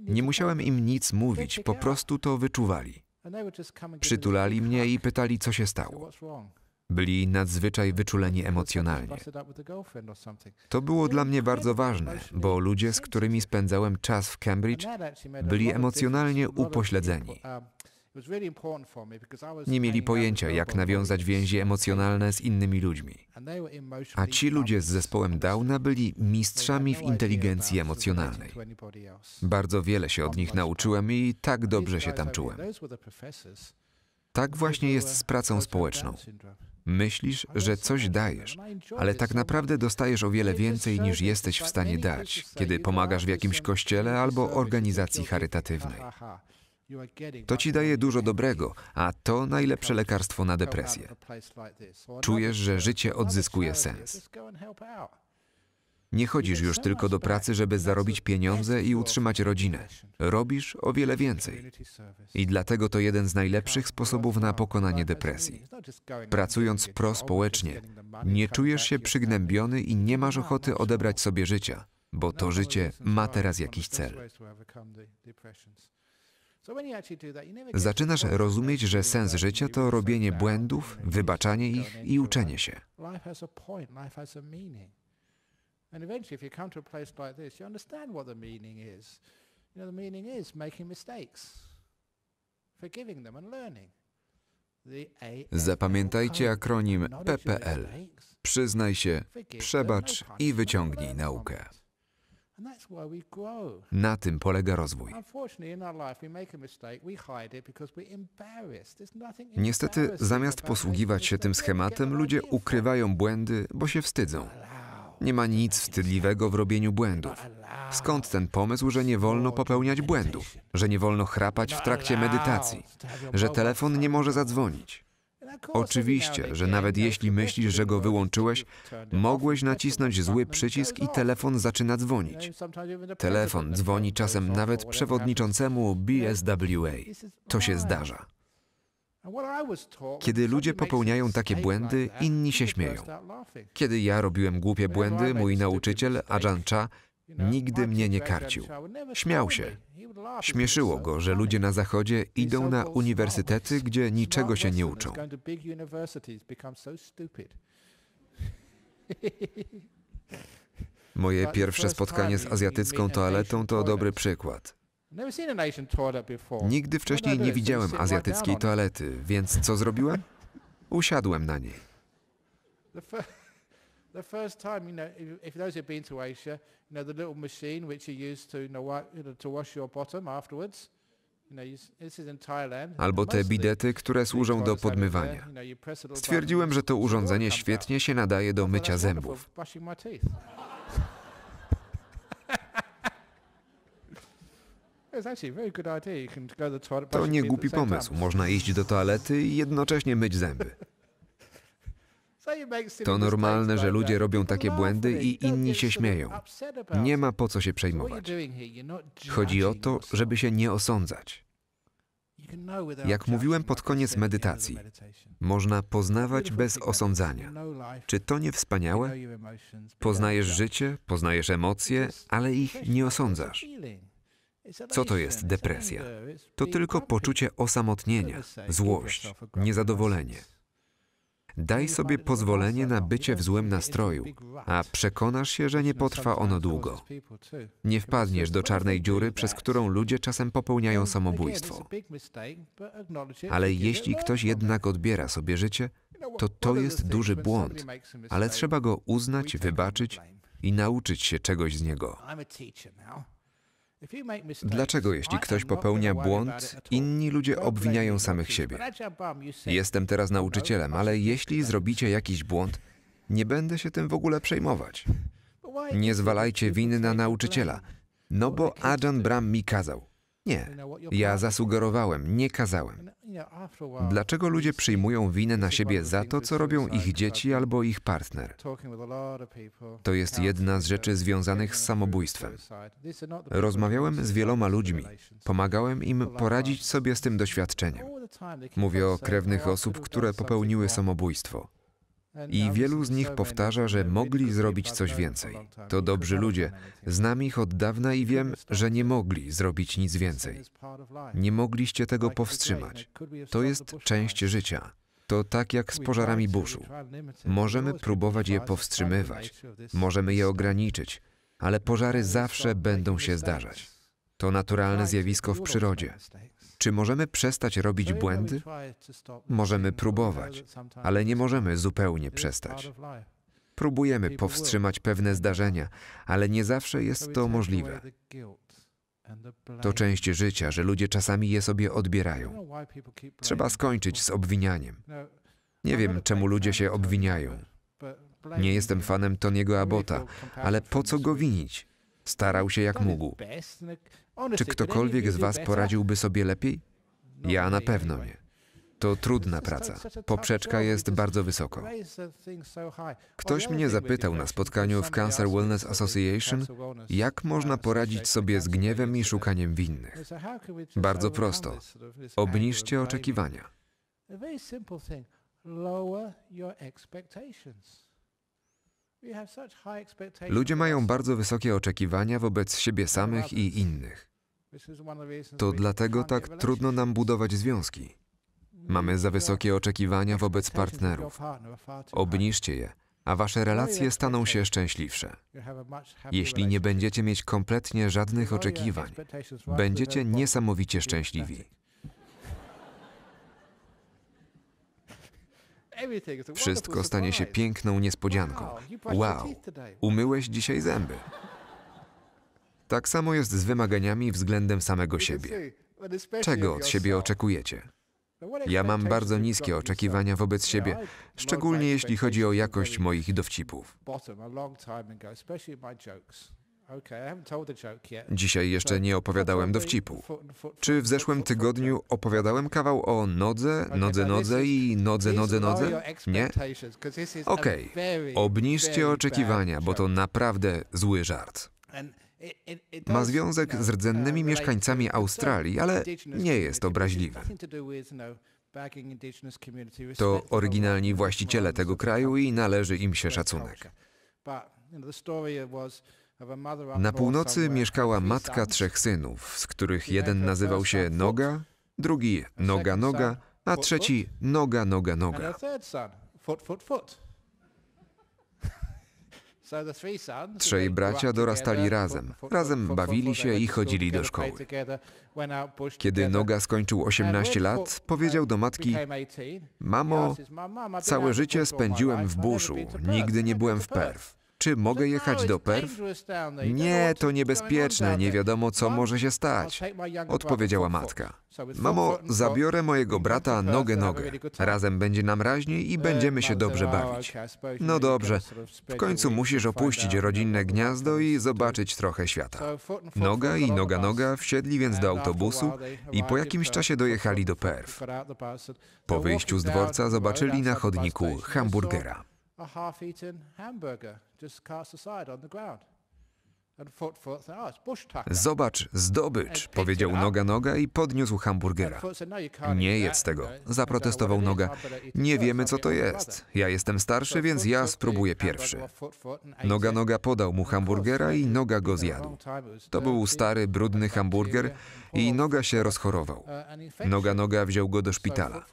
Speaker 1: Nie musiałem
Speaker 2: im nic mówić, po prostu to wyczuwali.
Speaker 1: Przytulali
Speaker 2: mnie i pytali, co się stało. Byli nadzwyczaj wyczuleni emocjonalnie. To było dla mnie bardzo ważne, bo ludzie, z którymi spędzałem czas w Cambridge,
Speaker 1: byli emocjonalnie upośledzeni. Nie mieli pojęcia,
Speaker 2: jak nawiązać więzi emocjonalne z innymi ludźmi.
Speaker 1: A ci ludzie
Speaker 2: z zespołem Downa byli mistrzami w inteligencji emocjonalnej. Bardzo wiele się od nich nauczyłem i tak dobrze się tam czułem. Tak właśnie jest z pracą społeczną. Myślisz, że coś dajesz, ale tak naprawdę dostajesz o wiele więcej niż jesteś w stanie dać, kiedy pomagasz w jakimś kościele albo organizacji charytatywnej. To ci daje dużo dobrego, a to najlepsze lekarstwo na depresję.
Speaker 1: Czujesz, że życie odzyskuje sens.
Speaker 2: Nie chodzisz już tylko do pracy, żeby zarobić pieniądze i utrzymać rodzinę. Robisz o wiele więcej. I dlatego to jeden z najlepszych sposobów na pokonanie depresji. Pracując prospołecznie,
Speaker 1: nie czujesz się
Speaker 2: przygnębiony i nie masz ochoty odebrać sobie życia, bo to życie ma teraz jakiś cel. Zaczynasz rozumieć, że sens życia to robienie błędów, wybaczanie ich i uczenie się.
Speaker 1: And eventually, if you come to a place like this, you understand what the meaning is. You know, the meaning is making mistakes, forgiving them and learning. Zapamiętajcie akronim PPL.
Speaker 2: Przyznaj się, przebacz no i wyciągnij no naukę. Na tym polega rozwój.
Speaker 1: Niestety, zamiast posługiwać się tym schematem,
Speaker 2: ludzie ukrywają błędy, bo się wstydzą. Nie ma nic wstydliwego w robieniu błędów. Skąd ten pomysł, że nie wolno popełniać błędów, że nie wolno chrapać w trakcie medytacji, że telefon nie może zadzwonić? Oczywiście, że nawet jeśli myślisz, że go wyłączyłeś, mogłeś nacisnąć zły przycisk i telefon zaczyna dzwonić. Telefon dzwoni czasem nawet przewodniczącemu BSWA.
Speaker 1: To się zdarza.
Speaker 2: Kiedy ludzie popełniają takie błędy, inni się śmieją. Kiedy ja robiłem głupie błędy, mój nauczyciel Ajahn Cha, nigdy mnie nie karcił. Śmiał się. Śmieszyło go, że ludzie na Zachodzie idą na uniwersytety, gdzie niczego się nie uczą.
Speaker 1: Moje pierwsze spotkanie z azjatycką toaletą
Speaker 2: to dobry przykład.
Speaker 1: Nigdy wcześniej nie widziałem azjatyckiej
Speaker 2: toalety, więc co zrobiłem? [LAUGHS] Usiadłem na niej.
Speaker 1: Albo te bidety, które służą do podmywania. Stwierdziłem,
Speaker 2: że to urządzenie świetnie się nadaje do mycia zębów.
Speaker 1: To nie głupi pomysł.
Speaker 2: Można iść do toalety i jednocześnie myć zęby. [LAUGHS] To normalne, że ludzie robią takie błędy i inni się śmieją. Nie ma po co się przejmować. Chodzi o to, żeby się nie osądzać. Jak mówiłem pod koniec medytacji, można poznawać bez osądzania. Czy to nie wspaniałe? Poznajesz życie, poznajesz emocje, ale ich nie osądzasz.
Speaker 1: Co to jest depresja? To tylko poczucie osamotnienia, złość, niezadowolenie.
Speaker 2: Daj sobie pozwolenie na bycie w złym nastroju, a przekonasz się, że nie potrwa ono długo. Nie wpadniesz do czarnej dziury, przez którą ludzie czasem popełniają samobójstwo.
Speaker 1: Ale jeśli ktoś
Speaker 2: jednak odbiera sobie życie, to to jest duży błąd, ale trzeba go uznać, wybaczyć i nauczyć się czegoś z niego.
Speaker 1: Dlaczego jeśli ktoś popełnia błąd,
Speaker 2: inni ludzie obwiniają samych siebie? Jestem teraz nauczycielem, ale jeśli zrobicie jakiś błąd, nie będę się tym w ogóle przejmować. Nie zwalajcie winy na nauczyciela, no bo Ajan Bram mi kazał. Nie, ja zasugerowałem, nie kazałem. Dlaczego ludzie przyjmują winę na siebie za to, co robią ich dzieci albo ich partner? To jest jedna z rzeczy związanych z samobójstwem.
Speaker 1: Rozmawiałem
Speaker 2: z wieloma ludźmi, pomagałem im poradzić sobie z tym doświadczeniem.
Speaker 1: Mówię o krewnych
Speaker 2: osób, które popełniły samobójstwo. I wielu z nich powtarza, że mogli zrobić coś więcej. To dobrzy ludzie. Znam ich od dawna i wiem, że nie mogli zrobić nic więcej. Nie mogliście tego powstrzymać. To jest część życia. To tak jak z pożarami buszu. Możemy próbować je powstrzymywać, możemy je ograniczyć, ale pożary zawsze będą się zdarzać. To naturalne zjawisko w przyrodzie. Czy możemy przestać robić błędy? Możemy próbować, ale nie możemy zupełnie przestać. Próbujemy powstrzymać pewne zdarzenia, ale nie zawsze jest to możliwe. To część życia, że ludzie czasami je sobie odbierają. Trzeba skończyć z obwinianiem. No, nie wiem, czemu ludzie się obwiniają. Nie jestem fanem Toniego Abota, ale po co go winić? Starał się jak mógł.
Speaker 1: Czy ktokolwiek z Was poradziłby
Speaker 2: sobie lepiej? Ja na pewno nie. To trudna praca. Poprzeczka jest bardzo wysoko.
Speaker 1: Ktoś mnie zapytał na spotkaniu w Cancer Wellness Association, jak
Speaker 2: można poradzić sobie z gniewem i szukaniem winnych. Bardzo prosto. Obniżcie oczekiwania. Ludzie mają bardzo wysokie oczekiwania wobec siebie samych i innych.
Speaker 1: To dlatego tak trudno
Speaker 2: nam budować związki. Mamy za wysokie oczekiwania wobec partnerów. Obniżcie je, a wasze relacje staną się szczęśliwsze. Jeśli nie będziecie mieć kompletnie żadnych oczekiwań, będziecie niesamowicie szczęśliwi.
Speaker 1: Wszystko stanie się piękną niespodzianką. Wow,
Speaker 2: umyłeś dzisiaj zęby. Tak samo jest z wymaganiami względem samego siebie.
Speaker 1: Czego od siebie
Speaker 2: oczekujecie?
Speaker 1: Ja mam bardzo niskie oczekiwania wobec siebie, szczególnie jeśli chodzi o jakość moich dowcipów. Dzisiaj jeszcze nie opowiadałem dowcipu.
Speaker 2: Czy w zeszłym tygodniu opowiadałem kawał o nodze, nodze, nodze i nodze, nodze, nodze? Nie?
Speaker 1: Okej, okay. obniżcie oczekiwania, bo to
Speaker 2: naprawdę zły żart.
Speaker 1: Ma związek no, z rdzennymi uh, mieszkańcami Australii, ale nie jest obraźliwy. To oryginalni
Speaker 2: właściciele tego kraju i należy im się szacunek.
Speaker 1: Na północy mieszkała matka trzech
Speaker 2: synów, z których jeden nazywał się Noga, drugi Noga Noga, a trzeci Noga Noga Noga.
Speaker 1: [LAUGHS] Trzej bracia dorastali razem. Razem bawili się i chodzili do szkoły.
Speaker 2: Kiedy Noga skończył 18 lat, powiedział do matki: Mamo, całe życie spędziłem w buszu, nigdy nie byłem w Perw. Czy mogę jechać do Perw? Nie, to niebezpieczne, nie wiadomo co może się stać, odpowiedziała matka. Mamo, zabiorę mojego brata nogę nogę. Razem będzie nam raźniej i będziemy się dobrze bawić. No dobrze, w końcu musisz opuścić rodzinne gniazdo i zobaczyć trochę świata. Noga i noga noga wsiedli więc do autobusu i po jakimś czasie dojechali do Perw.
Speaker 1: Po wyjściu z dworca zobaczyli na chodniku
Speaker 2: hamburgera
Speaker 1: a half-eaten hamburger just cast aside on the ground. Ah, Zobacz zdobycz, powiedział Noga
Speaker 2: Noga i podniósł hamburgera.
Speaker 1: Nie jedz tego, zaprotestował
Speaker 2: Noga. Nie wiemy, co to jest. Ja jestem starszy, więc ja spróbuję pierwszy. Noga Noga podał mu hamburgera i Noga go zjadł. To był stary, brudny hamburger, i noga się rozchorował. Noga Noga wziął go do szpitala.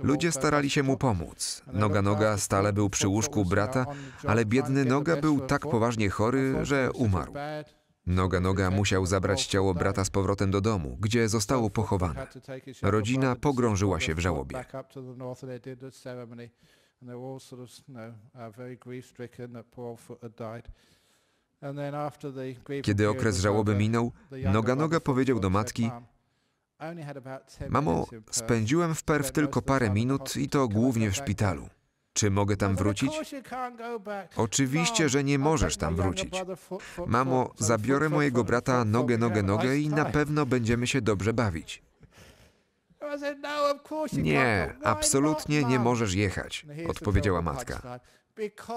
Speaker 2: Ludzie starali się mu pomóc. Noga Noga stale był przy łóżku brata, ale biedny Noga był tak poważnie chory, że umarł. Noga Noga musiał zabrać ciało brata z powrotem do domu, gdzie zostało pochowane. Rodzina pogrążyła się w żałobie.
Speaker 1: And they were all sort of, you know, very grief stricken that poor Foot had died. Kiedy okres żałoby minął, noga noga powiedział do matki: Mamo, spędziłem w Perw tylko parę minut
Speaker 2: i to głównie w szpitalu. Czy mogę tam wrócić? Oczywiście, że nie możesz tam wrócić. Mamo, zabiorę mojego brata nogę, nogę, nogę i na pewno będziemy się dobrze bawić.
Speaker 1: Nie,
Speaker 2: absolutnie nie możesz jechać, odpowiedziała matka.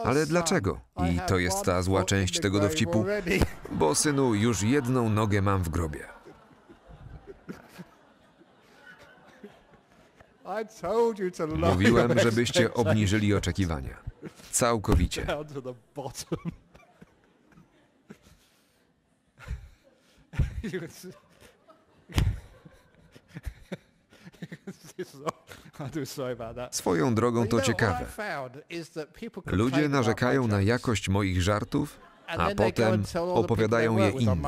Speaker 2: Ale dlaczego? I to jest ta zła część tego dowcipu. [LAUGHS] Bo synu, już jedną nogę mam w grobie.
Speaker 1: [LAUGHS] Mówiłem, żebyście obniżyli oczekiwania.
Speaker 2: Całkowicie.
Speaker 1: [LAUGHS] [LAUGHS] Swoją drogą to ciekawe. Ludzie
Speaker 2: narzekają na jakość moich żartów, a potem opowiadają je innym.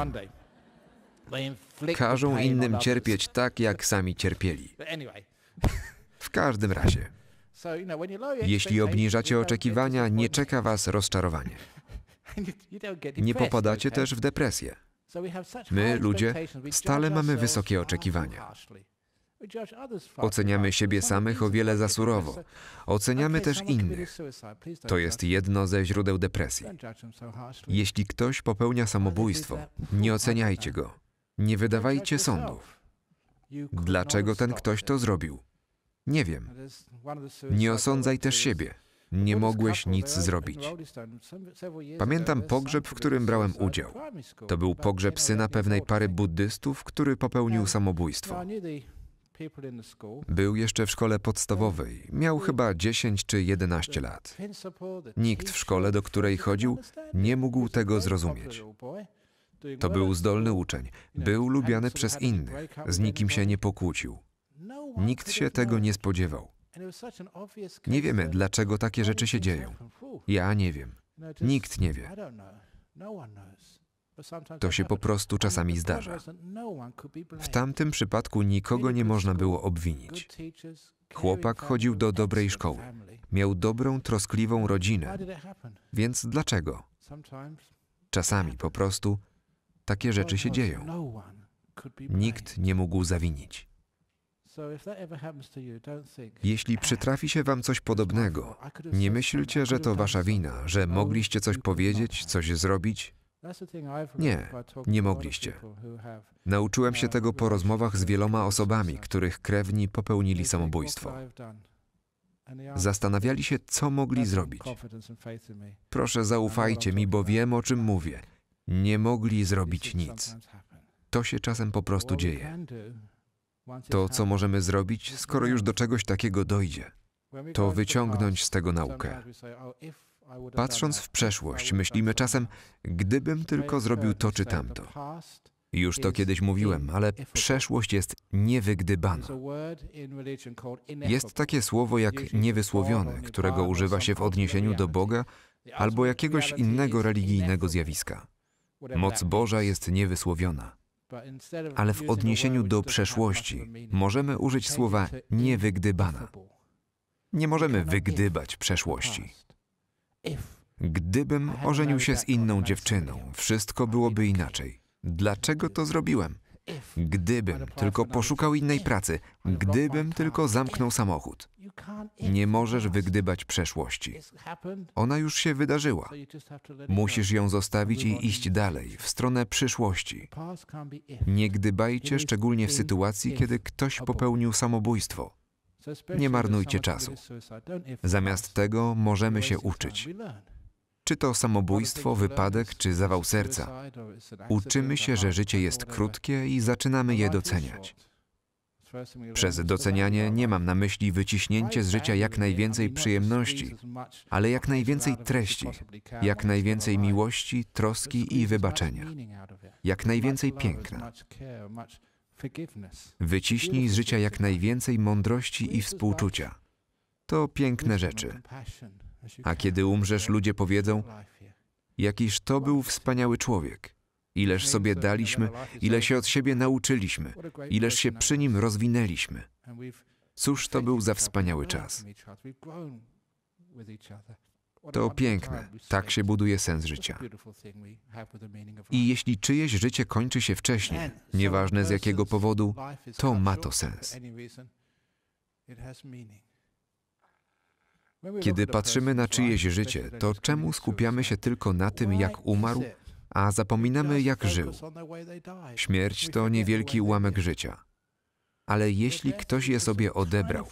Speaker 1: Każą innym cierpieć
Speaker 2: tak, jak sami cierpieli. W każdym razie,
Speaker 1: jeśli obniżacie oczekiwania,
Speaker 2: nie czeka Was rozczarowanie.
Speaker 1: [LAUGHS] Nie popadacie też w depresję. My, ludzie, stale mamy wysokie oczekiwania. Oceniamy tak, siebie
Speaker 2: samych o wiele za surowo. Oceniamy też innych.
Speaker 1: To jest jedno ze źródeł depresji.
Speaker 2: Jeśli ktoś popełnia samobójstwo, nie oceniajcie go. Nie wydawajcie sądów. Dlaczego ten ktoś to zrobił? Nie wiem.
Speaker 1: Nie osądzaj
Speaker 2: też siebie. Nie mogłeś nic zrobić.
Speaker 1: Pamiętam pogrzeb, w którym brałem udział. To był pogrzeb
Speaker 2: syna pewnej pary buddystów, który popełnił samobójstwo. Był jeszcze w szkole podstawowej. Miał chyba 10 czy 11 lat.
Speaker 1: Nikt w szkole,
Speaker 2: do której chodził, nie mógł tego zrozumieć.
Speaker 1: To był zdolny uczeń.
Speaker 2: Był lubiany przez innych. Z nikim się nie pokłócił.
Speaker 1: No Nikt się tego nie spodziewał. Nie wiemy, dlaczego takie rzeczy się dzieją. Hmm, ja nie wiem. Nikt nie wie. To się po
Speaker 2: prostu czasami zdarza.
Speaker 1: No w
Speaker 2: tamtym przypadku nikogo nie można było obwinić.
Speaker 1: Chłopak chodził do dobrej szkoły,
Speaker 2: miał dobrą, troskliwą rodzinę. Więc dlaczego? Czasami po prostu takie rzeczy się dzieją.
Speaker 1: No Nikt
Speaker 2: nie mógł zawinić. Jeśli ah, przytrafi się wam coś podobnego, nie myślcie, że to wasza wina, że mogliście coś powiedzieć, coś zrobić,
Speaker 1: nie, nie mogliście.
Speaker 2: Nauczyłem się tego po rozmowach z wieloma osobami, których krewni popełnili samobójstwo.
Speaker 1: Zastanawiali się,
Speaker 2: co mogli zrobić.
Speaker 1: Proszę, zaufajcie
Speaker 2: mi, bo wiem, o czym mówię. Nie mogli zrobić nic. To się czasem po prostu dzieje.
Speaker 1: To, co możemy
Speaker 2: zrobić, skoro już do czegoś takiego dojdzie, to wyciągnąć z tego naukę.
Speaker 1: Patrząc w przeszłość, myślimy
Speaker 2: czasem, gdybym tylko zrobił to czy tamto.
Speaker 1: Już to kiedyś
Speaker 2: mówiłem, ale przeszłość jest niewygdybana.
Speaker 1: Jest takie słowo jak niewysłowione, którego używa się w odniesieniu
Speaker 2: do Boga albo jakiegoś innego religijnego zjawiska. Moc Boża jest niewysłowiona.
Speaker 1: Ale w odniesieniu do przeszłości możemy
Speaker 2: użyć słowa niewygdybana. Nie możemy wygdybać przeszłości. Gdybym no ożenił się z inną dziewczyną, wszystko byłoby inaczej. Dlaczego to zrobiłem? Gdybym tylko poszukał innej pracy, gdybym tylko zamknął samochód. Nie możesz wygdybać przeszłości.
Speaker 1: Ona już się wydarzyła. Musisz
Speaker 2: ją zostawić i iść dalej, w stronę przyszłości. Nie gdybajcie, szczególnie w sytuacji, kiedy ktoś popełnił samobójstwo. Nie marnujcie czasu. Zamiast tego możemy się uczyć. Czy to samobójstwo, wypadek, czy zawał serca. Uczymy się, że życie jest krótkie i zaczynamy je doceniać. Przez docenianie nie mam na myśli wyciśnięcie z życia jak najwięcej przyjemności, ale jak najwięcej treści, jak najwięcej miłości, troski i wybaczenia,
Speaker 1: jak najwięcej piękna. Wyciśnij z życia jak
Speaker 2: najwięcej mądrości i współczucia. To piękne rzeczy. A kiedy umrzesz, ludzie powiedzą: Jakiż to był wspaniały człowiek. Ileż sobie daliśmy, ile się od siebie nauczyliśmy, ileż się przy nim rozwinęliśmy. Cóż to był za wspaniały czas.
Speaker 1: To piękne. Tak się buduje sens życia. I
Speaker 2: jeśli czyjeś życie kończy się wcześniej, nieważne z jakiego powodu, to ma to sens.
Speaker 1: Kiedy patrzymy na
Speaker 2: czyjeś życie, to czemu skupiamy się tylko na tym, jak umarł, a zapominamy, jak żył?
Speaker 1: Śmierć to niewielki
Speaker 2: ułamek życia. Ale jeśli ktoś je sobie odebrał,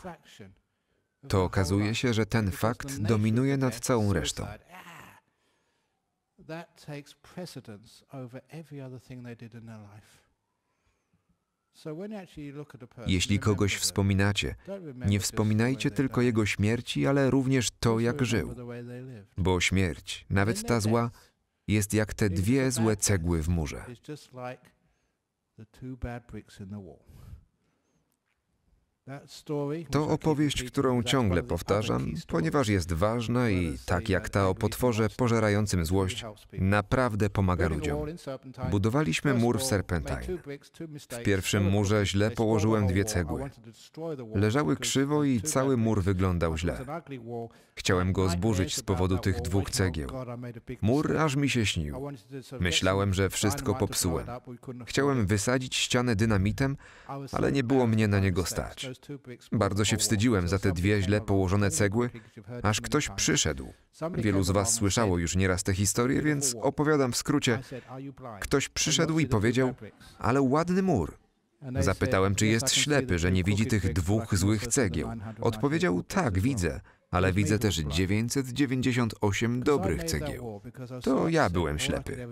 Speaker 1: to okazuje się, że ten fakt dominuje nad całą resztą. Jeśli kogoś
Speaker 2: wspominacie, nie wspominajcie tylko jego śmierci, ale również to, jak żył. Bo śmierć, nawet ta zła, jest jak te dwie złe cegły w murze.
Speaker 1: To opowieść, którą ciągle powtarzam, ponieważ
Speaker 2: jest ważna i tak jak ta uh, o potworze pożerającym złość, naprawdę pomaga ludziom. Budowaliśmy mur w Serpentine.
Speaker 1: W pierwszym murze źle położyłem dwie cegły. Leżały krzywo i cały mur wyglądał źle. Chciałem go zburzyć z powodu tych dwóch oh cegieł. Mur aż mi się śnił. Myślałem, że wszystko popsułem. Chciałem
Speaker 2: wysadzić ścianę dynamitem, ale nie było mnie na niego stać. Bardzo się wstydziłem za te dwie źle położone cegły, aż ktoś przyszedł. Wielu z Was słyszało już nieraz tę historię, więc opowiadam w skrócie. Ktoś przyszedł i powiedział, ale ładny mur. Zapytałem, czy jest ślepy, że nie widzi tych dwóch złych cegieł. Odpowiedział, tak, widzę ale widzę też 998 dobrych cegieł. To ja byłem ślepy.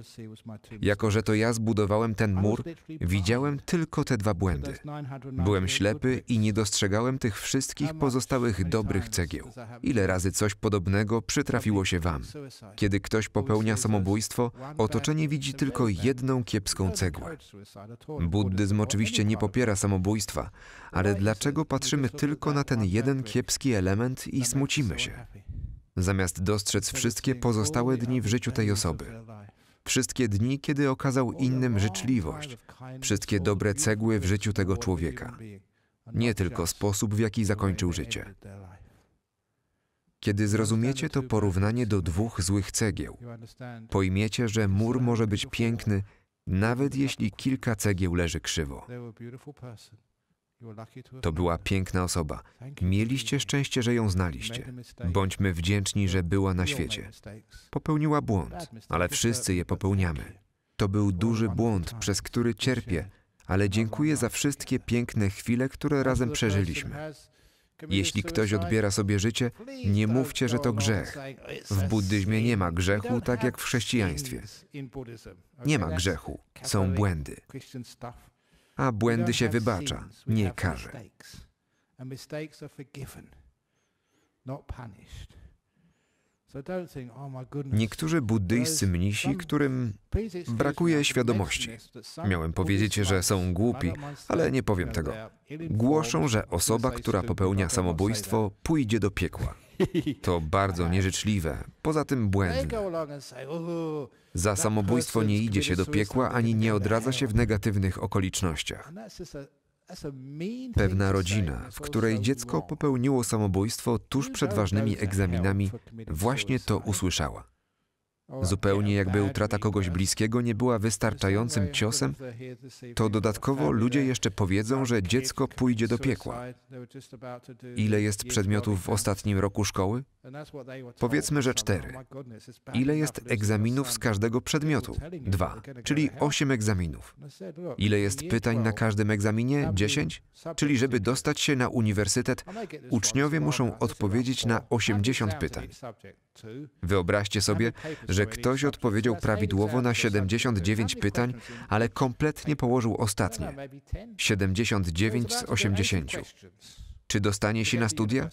Speaker 2: Jako, że to ja zbudowałem ten mur, widziałem tylko te dwa błędy. Byłem ślepy i nie dostrzegałem tych wszystkich pozostałych dobrych cegieł. Ile razy coś podobnego przytrafiło się wam? Kiedy ktoś popełnia samobójstwo, otoczenie widzi tylko jedną kiepską cegłę.
Speaker 1: Buddyzm oczywiście nie popiera
Speaker 2: samobójstwa, ale dlaczego patrzymy tylko na ten jeden kiepski element i smucimy kłócimy się, zamiast dostrzec wszystkie pozostałe dni w życiu tej osoby. Wszystkie dni, kiedy okazał innym życzliwość, wszystkie dobre cegły w życiu tego człowieka, nie tylko sposób, w jaki zakończył życie. Kiedy zrozumiecie to porównanie do dwóch złych cegieł, pojmiecie, że mur może być piękny, nawet jeśli kilka cegieł leży krzywo. To była piękna osoba. Mieliście szczęście, że ją znaliście. Bądźmy wdzięczni, że była na świecie. Popełniła błąd, ale wszyscy je popełniamy. To był duży błąd, przez który cierpię, ale dziękuję za wszystkie piękne chwile, które razem przeżyliśmy.
Speaker 1: Jeśli ktoś odbiera sobie życie, nie mówcie, że to grzech. W buddyzmie
Speaker 2: nie ma grzechu, tak jak w chrześcijaństwie. Nie ma grzechu, są błędy
Speaker 1: a błędy się wybacza, nie karze. Oh Niektórzy buddyjscy mnisi, którym brakuje świadomości. Miałem powiedzieć, że są głupi, ale nie powiem no tego. Głoszą, że osoba, która popełnia samobójstwo,
Speaker 2: pójdzie do piekła. [LAUGHS] To bardzo nieżyczliwe, poza tym błędne. Za samobójstwo nie idzie się do piekła ani nie odradza się w negatywnych okolicznościach.
Speaker 1: Pewna rodzina, w której
Speaker 2: dziecko popełniło samobójstwo tuż przed ważnymi egzaminami, właśnie to usłyszała. Zupełnie jakby utrata kogoś bliskiego nie była wystarczającym ciosem, to dodatkowo ludzie jeszcze powiedzą, że dziecko pójdzie do piekła.
Speaker 1: Ile jest przedmiotów w ostatnim roku szkoły? Powiedzmy, że cztery. Ile jest egzaminów z każdego przedmiotu? Dwa, czyli osiem egzaminów. Ile jest pytań na każdym egzaminie? Dziesięć?
Speaker 2: Czyli żeby dostać się na uniwersytet, uczniowie muszą odpowiedzieć na osiemdziesiąt pytań. Wyobraźcie sobie, że ktoś odpowiedział prawidłowo na 79 pytań, ale kompletnie położył ostatnie 79 z 80. Czy dostanie się na studia?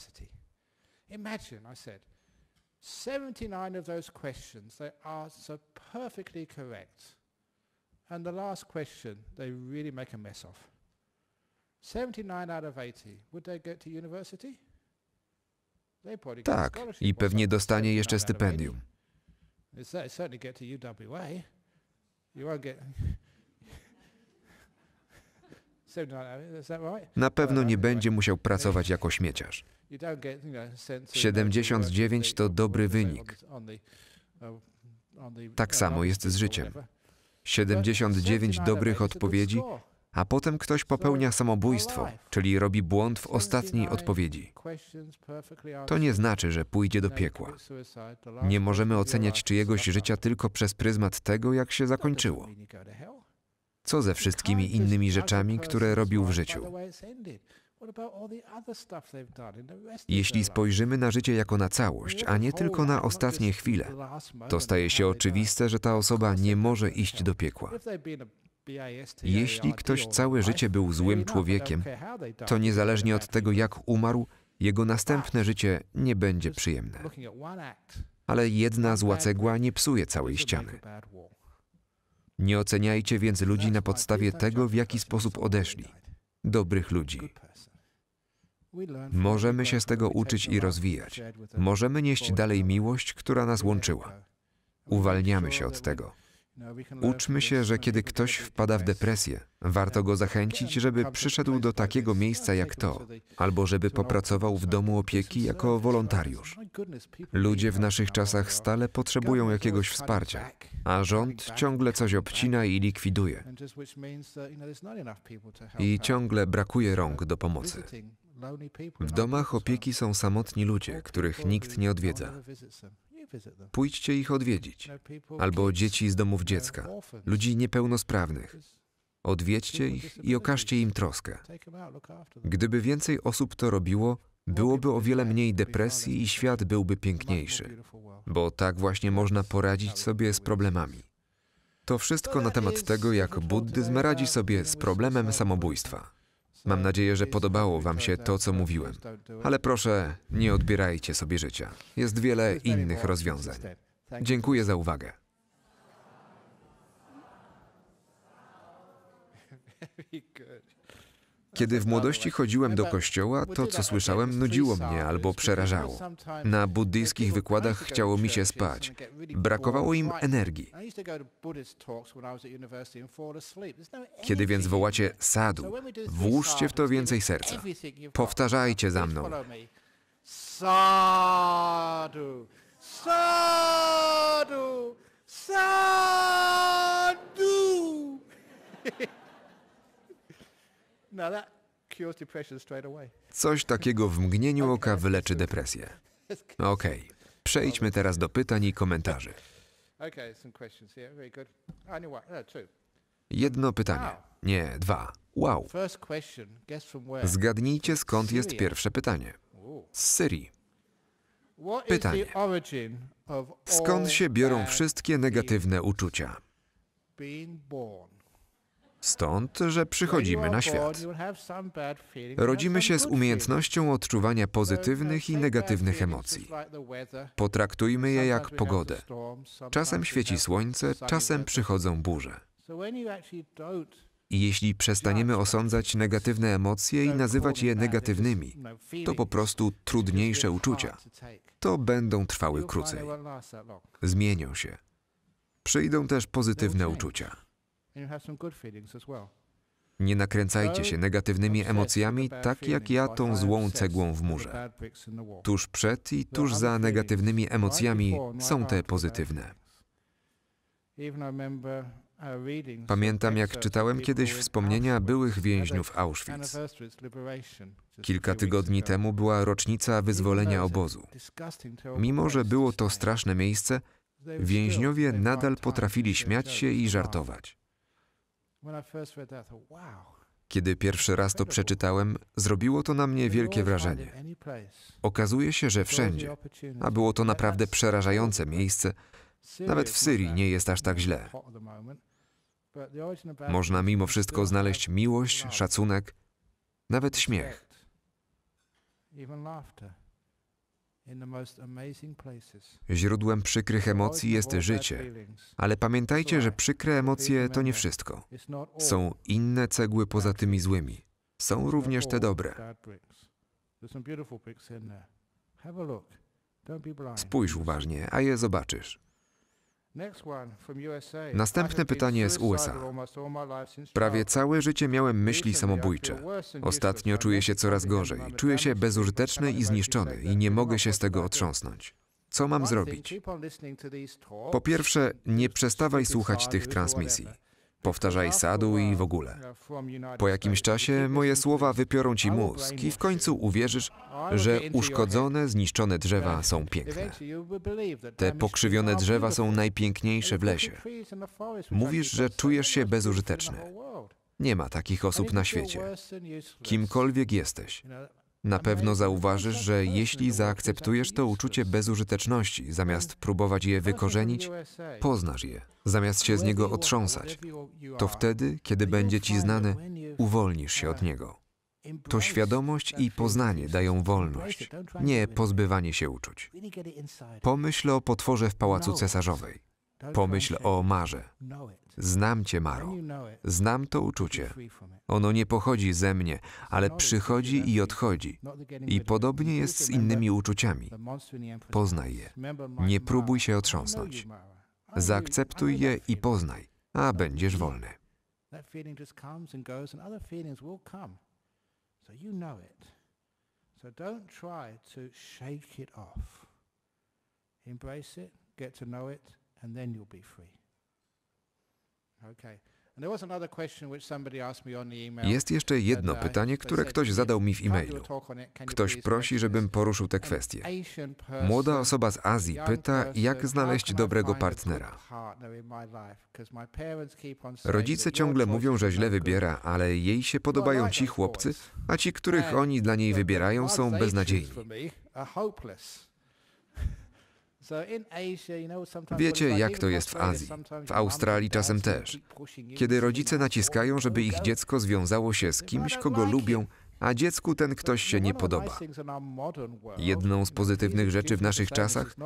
Speaker 1: Tak, i pewnie dostanie jeszcze stypendium certainly get to UWA. You won't get... [LAUGHS]
Speaker 2: Na pewno nie uh, będzie musiał pracować jako śmieciarz.
Speaker 1: 79 to dobry wynik. Uh, tak uh, samo jest z życiem.
Speaker 2: 79 dobrych odpowiedzi a potem ktoś popełnia samobójstwo, czyli robi błąd w ostatniej odpowiedzi.
Speaker 1: To nie znaczy, że pójdzie do piekła. Nie możemy oceniać czyjegoś
Speaker 2: życia tylko przez pryzmat tego, jak się zakończyło. Co ze wszystkimi innymi rzeczami, które robił w życiu? Jeśli spojrzymy na życie jako na całość, a nie tylko na ostatnie chwile, to staje się oczywiste, że ta osoba nie może iść do piekła.
Speaker 1: Jeśli ktoś całe życie był złym człowiekiem, to niezależnie od
Speaker 2: tego, jak umarł, jego następne życie nie będzie przyjemne. Ale jedna zła cegła nie psuje całej ściany. Nie oceniajcie więc ludzi na podstawie tego, w jaki sposób odeszli. Dobrych ludzi.
Speaker 1: Możemy się z tego uczyć i rozwijać. Możemy
Speaker 2: nieść dalej miłość, która nas łączyła. Uwalniamy się od tego. Uczmy się, że kiedy ktoś wpada w depresję, warto go zachęcić, żeby przyszedł do takiego miejsca jak to, albo żeby popracował w domu opieki jako wolontariusz. Ludzie w naszych czasach stale potrzebują jakiegoś wsparcia, a rząd ciągle coś obcina i likwiduje.
Speaker 1: I ciągle brakuje rąk do pomocy. W domach
Speaker 2: opieki są samotni ludzie, których nikt nie odwiedza.
Speaker 1: Pójdźcie ich odwiedzić. Albo dzieci z domów dziecka, ludzi
Speaker 2: niepełnosprawnych. Odwiedźcie ich i okażcie im troskę. Gdyby więcej osób to robiło, byłoby o wiele mniej depresji i świat byłby piękniejszy, bo tak właśnie można poradzić sobie z problemami. To wszystko na temat tego, jak buddyzm radzi sobie z problemem samobójstwa. Mam nadzieję, że podobało Wam się to, co mówiłem. Ale proszę, nie odbierajcie sobie życia. Jest wiele innych rozwiązań. Dziękuję za uwagę. [LAUGHS] Kiedy w młodości chodziłem do kościoła, to co słyszałem nudziło mnie albo przerażało. Na buddyjskich wykładach chciało mi się spać. Brakowało im energii. Kiedy więc wołacie sadu, włóżcie w to więcej serca. Powtarzajcie za mną.
Speaker 1: Sadu, sadu, sadu. [LAUGHS]
Speaker 2: Coś takiego w mgnieniu oka wyleczy depresję. Okej, okay. przejdźmy teraz do pytań i komentarzy. Uh, Jedno pytanie. Nie, dwa. Wow.
Speaker 1: Zgadnijcie, skąd jest pierwsze pytanie.
Speaker 2: Z Syrii. Pytanie.
Speaker 1: Skąd się biorą wszystkie
Speaker 2: negatywne uczucia? Stąd, że przychodzimy na świat.
Speaker 1: Rodzimy się z umiejętnością
Speaker 2: odczuwania pozytywnych i negatywnych emocji. Potraktujmy je jak pogodę. Czasem świeci słońce, czasem przychodzą burze. I jeśli przestaniemy osądzać negatywne emocje i nazywać je negatywnymi,
Speaker 1: no to po prostu
Speaker 2: trudniejsze uczucia, to będą trwały krócej. Zmienią się. Przyjdą też pozytywne uczucia. Nie nakręcajcie się negatywnymi emocjami, tak jak ja tą złą cegłą w murze. Tuż przed i tuż za negatywnymi emocjami są te pozytywne.
Speaker 1: Pamiętam, jak czytałem kiedyś wspomnienia byłych więźniów Auschwitz.
Speaker 2: Kilka tygodni temu była rocznica wyzwolenia obozu. Mimo, że było to straszne miejsce, więźniowie nadal potrafili śmiać się i żartować. Kiedy pierwszy raz to przeczytałem, zrobiło to na mnie wielkie wrażenie. Okazuje się, że wszędzie, a było to naprawdę przerażające miejsce, nawet w Syrii nie jest aż tak źle.
Speaker 1: Można mimo wszystko znaleźć miłość,
Speaker 2: szacunek, nawet śmiech. Źródłem przykrych emocji jest życie, ale pamiętajcie, że przykre emocje to nie wszystko. Są inne cegły poza tymi złymi. Są również te dobre. Spójrz uważnie, a je zobaczysz.
Speaker 1: Następne pytanie z USA. Prawie
Speaker 2: całe życie miałem myśli samobójcze. Ostatnio czuję się coraz gorzej. Czuję się bezużyteczny i zniszczony i nie mogę się z tego otrząsnąć. Co mam zrobić? Po pierwsze, nie przestawaj słuchać tych transmisji. Powtarzaj sadu i w ogóle. Po jakimś czasie moje słowa wypiorą ci mózg i w końcu uwierzysz, że uszkodzone, zniszczone drzewa są piękne.
Speaker 1: Te pokrzywione drzewa są
Speaker 2: najpiękniejsze w lesie. Mówisz, że czujesz się bezużyteczny. Nie ma takich osób na świecie. Kimkolwiek jesteś, na pewno zauważysz, że jeśli zaakceptujesz to uczucie bezużyteczności, zamiast próbować je wykorzenić, poznasz je, zamiast się z niego otrząsać, to wtedy, kiedy będzie ci znane, uwolnisz się od niego. To świadomość i poznanie dają wolność, nie pozbywanie się uczuć. Pomyśl o potworze w pałacu cesarzowej. Pomyśl o Marze. Znam cię, Maro. Znam to uczucie. Ono nie pochodzi ze mnie, ale przychodzi i odchodzi. I podobnie jest z innymi uczuciami. Poznaj je. Nie próbuj się otrząsnąć.
Speaker 1: Zaakceptuj je
Speaker 2: i poznaj, a będziesz wolny.
Speaker 1: Embrace it, get to know it, and then you'll be free. Okay. Jest jeszcze jedno pytanie, które ktoś zadał mi w e-mailu. Ktoś prosi,
Speaker 2: żebym poruszył tę kwestię. Młoda osoba z Azji pyta, jak znaleźć dobrego partnera.
Speaker 1: Rodzice ciągle
Speaker 2: mówią, że źle wybiera, ale jej się podobają ci chłopcy, a ci, których oni dla niej wybierają, są beznadziejni.
Speaker 1: Wiecie, jak to jest w Azji, w Australii czasem też.
Speaker 2: Kiedy rodzice naciskają, żeby ich dziecko związało się z kimś, kogo lubią, a dziecku ten ktoś się nie podoba.
Speaker 1: Jedną z pozytywnych rzeczy w naszych czasach,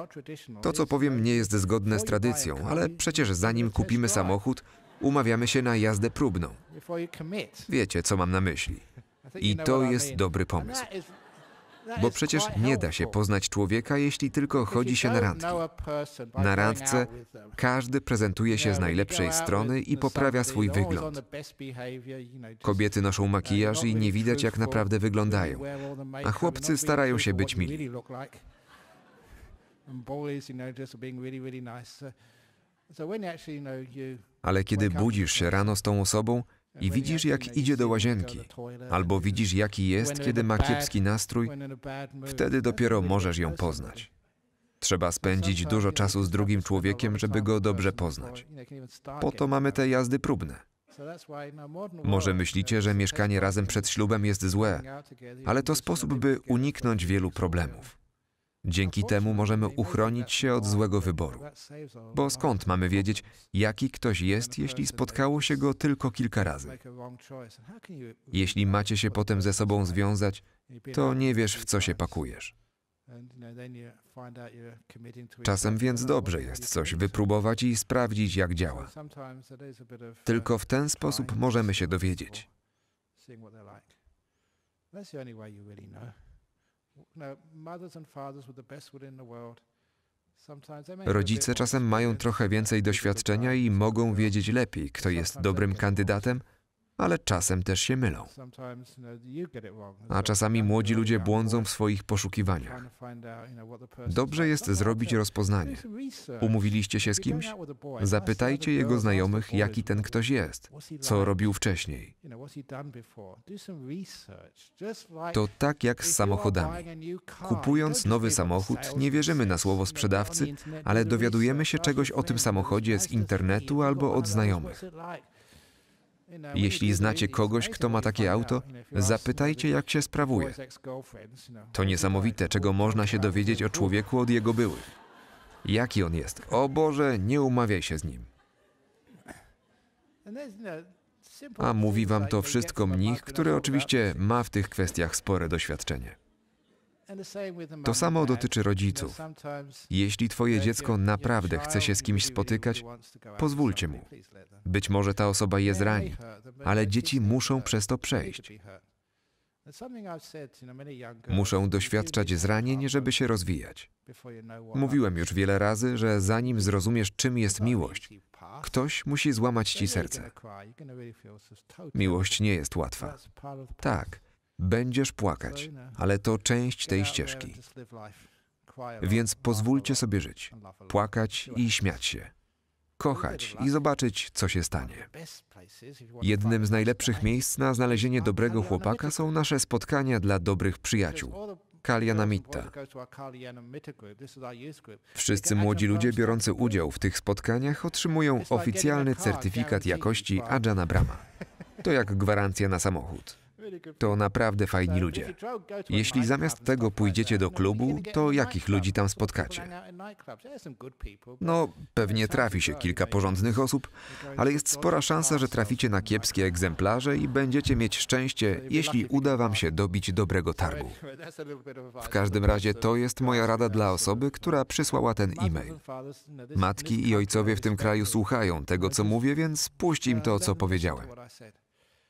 Speaker 1: to co powiem
Speaker 2: nie jest zgodne z tradycją, ale przecież zanim kupimy samochód, umawiamy się na jazdę próbną. Wiecie, co mam na myśli. I to jest dobry pomysł.
Speaker 1: Bo przecież nie da
Speaker 2: się poznać człowieka, jeśli tylko chodzi się na randki.
Speaker 1: Na randce
Speaker 2: każdy prezentuje się z najlepszej strony i poprawia swój wygląd.
Speaker 1: Kobiety noszą makijaż i nie widać, jak naprawdę wyglądają, a chłopcy starają się być mili. Ale kiedy budzisz
Speaker 2: się rano z tą osobą, i widzisz, jak idzie do łazienki, albo widzisz, jaki jest, kiedy ma kiepski nastrój, wtedy dopiero możesz ją poznać. Trzeba spędzić dużo czasu z drugim człowiekiem, żeby go dobrze poznać. Po to mamy te jazdy próbne. Może myślicie, że mieszkanie razem przed ślubem jest złe, ale to sposób, by uniknąć wielu problemów. Dzięki temu możemy uchronić się od złego wyboru. Bo skąd mamy wiedzieć, jaki ktoś jest, jeśli spotkało się go tylko kilka razy? Jeśli macie się potem ze sobą związać, to nie wiesz, w co się pakujesz.
Speaker 1: Czasem więc dobrze jest coś wypróbować i sprawdzić, jak działa.
Speaker 2: Tylko w ten sposób możemy się dowiedzieć.
Speaker 1: Rodzice czasem
Speaker 2: mają trochę więcej doświadczenia i mogą wiedzieć lepiej, kto jest dobrym kandydatem, ale czasem też się mylą.
Speaker 1: A czasami młodzi ludzie błądzą w swoich poszukiwaniach. Dobrze jest zrobić rozpoznanie. Umówiliście się z kimś? Zapytajcie jego znajomych, jaki ten ktoś jest, co robił wcześniej. To tak jak z samochodami. Kupując nowy samochód, nie wierzymy
Speaker 2: na słowo sprzedawcy, ale dowiadujemy się czegoś o tym samochodzie z internetu albo od znajomych.
Speaker 1: Jeśli znacie kogoś, kto ma takie auto,
Speaker 2: zapytajcie, jak się sprawuje. To niesamowite, czego można się dowiedzieć o człowieku od jego byłych. Jaki on jest? O Boże, nie umawiaj się z nim.
Speaker 1: A mówi wam to wszystko mnich, który
Speaker 2: oczywiście ma w tych kwestiach spore doświadczenie.
Speaker 1: To samo dotyczy rodziców.
Speaker 2: Jeśli twoje dziecko naprawdę chce się z kimś spotykać, pozwólcie mu. Być może ta osoba je zrani, ale dzieci muszą przez to przejść. Muszą doświadczać zranień, żeby się rozwijać. Mówiłem już wiele razy, że zanim zrozumiesz, czym jest miłość, ktoś musi złamać ci serce.
Speaker 1: Miłość nie jest łatwa.
Speaker 2: Tak, Będziesz płakać, ale to część tej ścieżki. Więc pozwólcie sobie żyć, płakać i śmiać się,
Speaker 1: kochać i zobaczyć, co się stanie.
Speaker 2: Jednym z najlepszych miejsc na znalezienie dobrego chłopaka są nasze spotkania dla dobrych przyjaciół.
Speaker 1: Kalyanamitta.
Speaker 2: Wszyscy młodzi ludzie biorący udział w tych spotkaniach otrzymują oficjalny certyfikat jakości Ajana Brahma. To jak gwarancja na samochód. To naprawdę fajni ludzie.
Speaker 1: Jeśli zamiast
Speaker 2: tego pójdziecie do klubu, to jakich ludzi tam spotkacie? No, pewnie trafi się kilka porządnych osób, ale jest spora szansa, że traficie na kiepskie egzemplarze i będziecie mieć szczęście, jeśli uda wam się dobić dobrego targu. W każdym razie to jest moja rada dla osoby, która przysłała ten e-mail. Matki i ojcowie w tym kraju słuchają tego, co mówię, więc puść im to, co powiedziałem.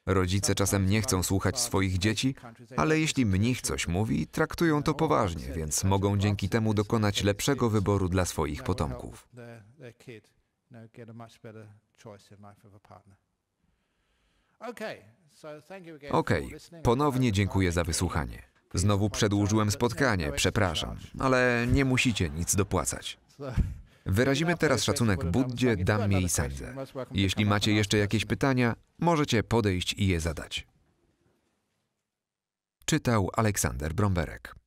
Speaker 2: Rodzice czasem nie chcą słuchać swoich dzieci, ale jeśli mnich coś mówi, traktują to poważnie, więc mogą dzięki temu dokonać lepszego wyboru dla swoich potomków.
Speaker 1: Okej, okay. ponownie
Speaker 2: dziękuję za wysłuchanie. Znowu przedłużyłem spotkanie, przepraszam, ale nie musicie nic dopłacać. Wyrazimy teraz szacunek Buddzie, Dammie i Sandze. Jeśli macie jeszcze jakieś pytania, możecie podejść i je zadać. Czytał Aleksander Bromberek.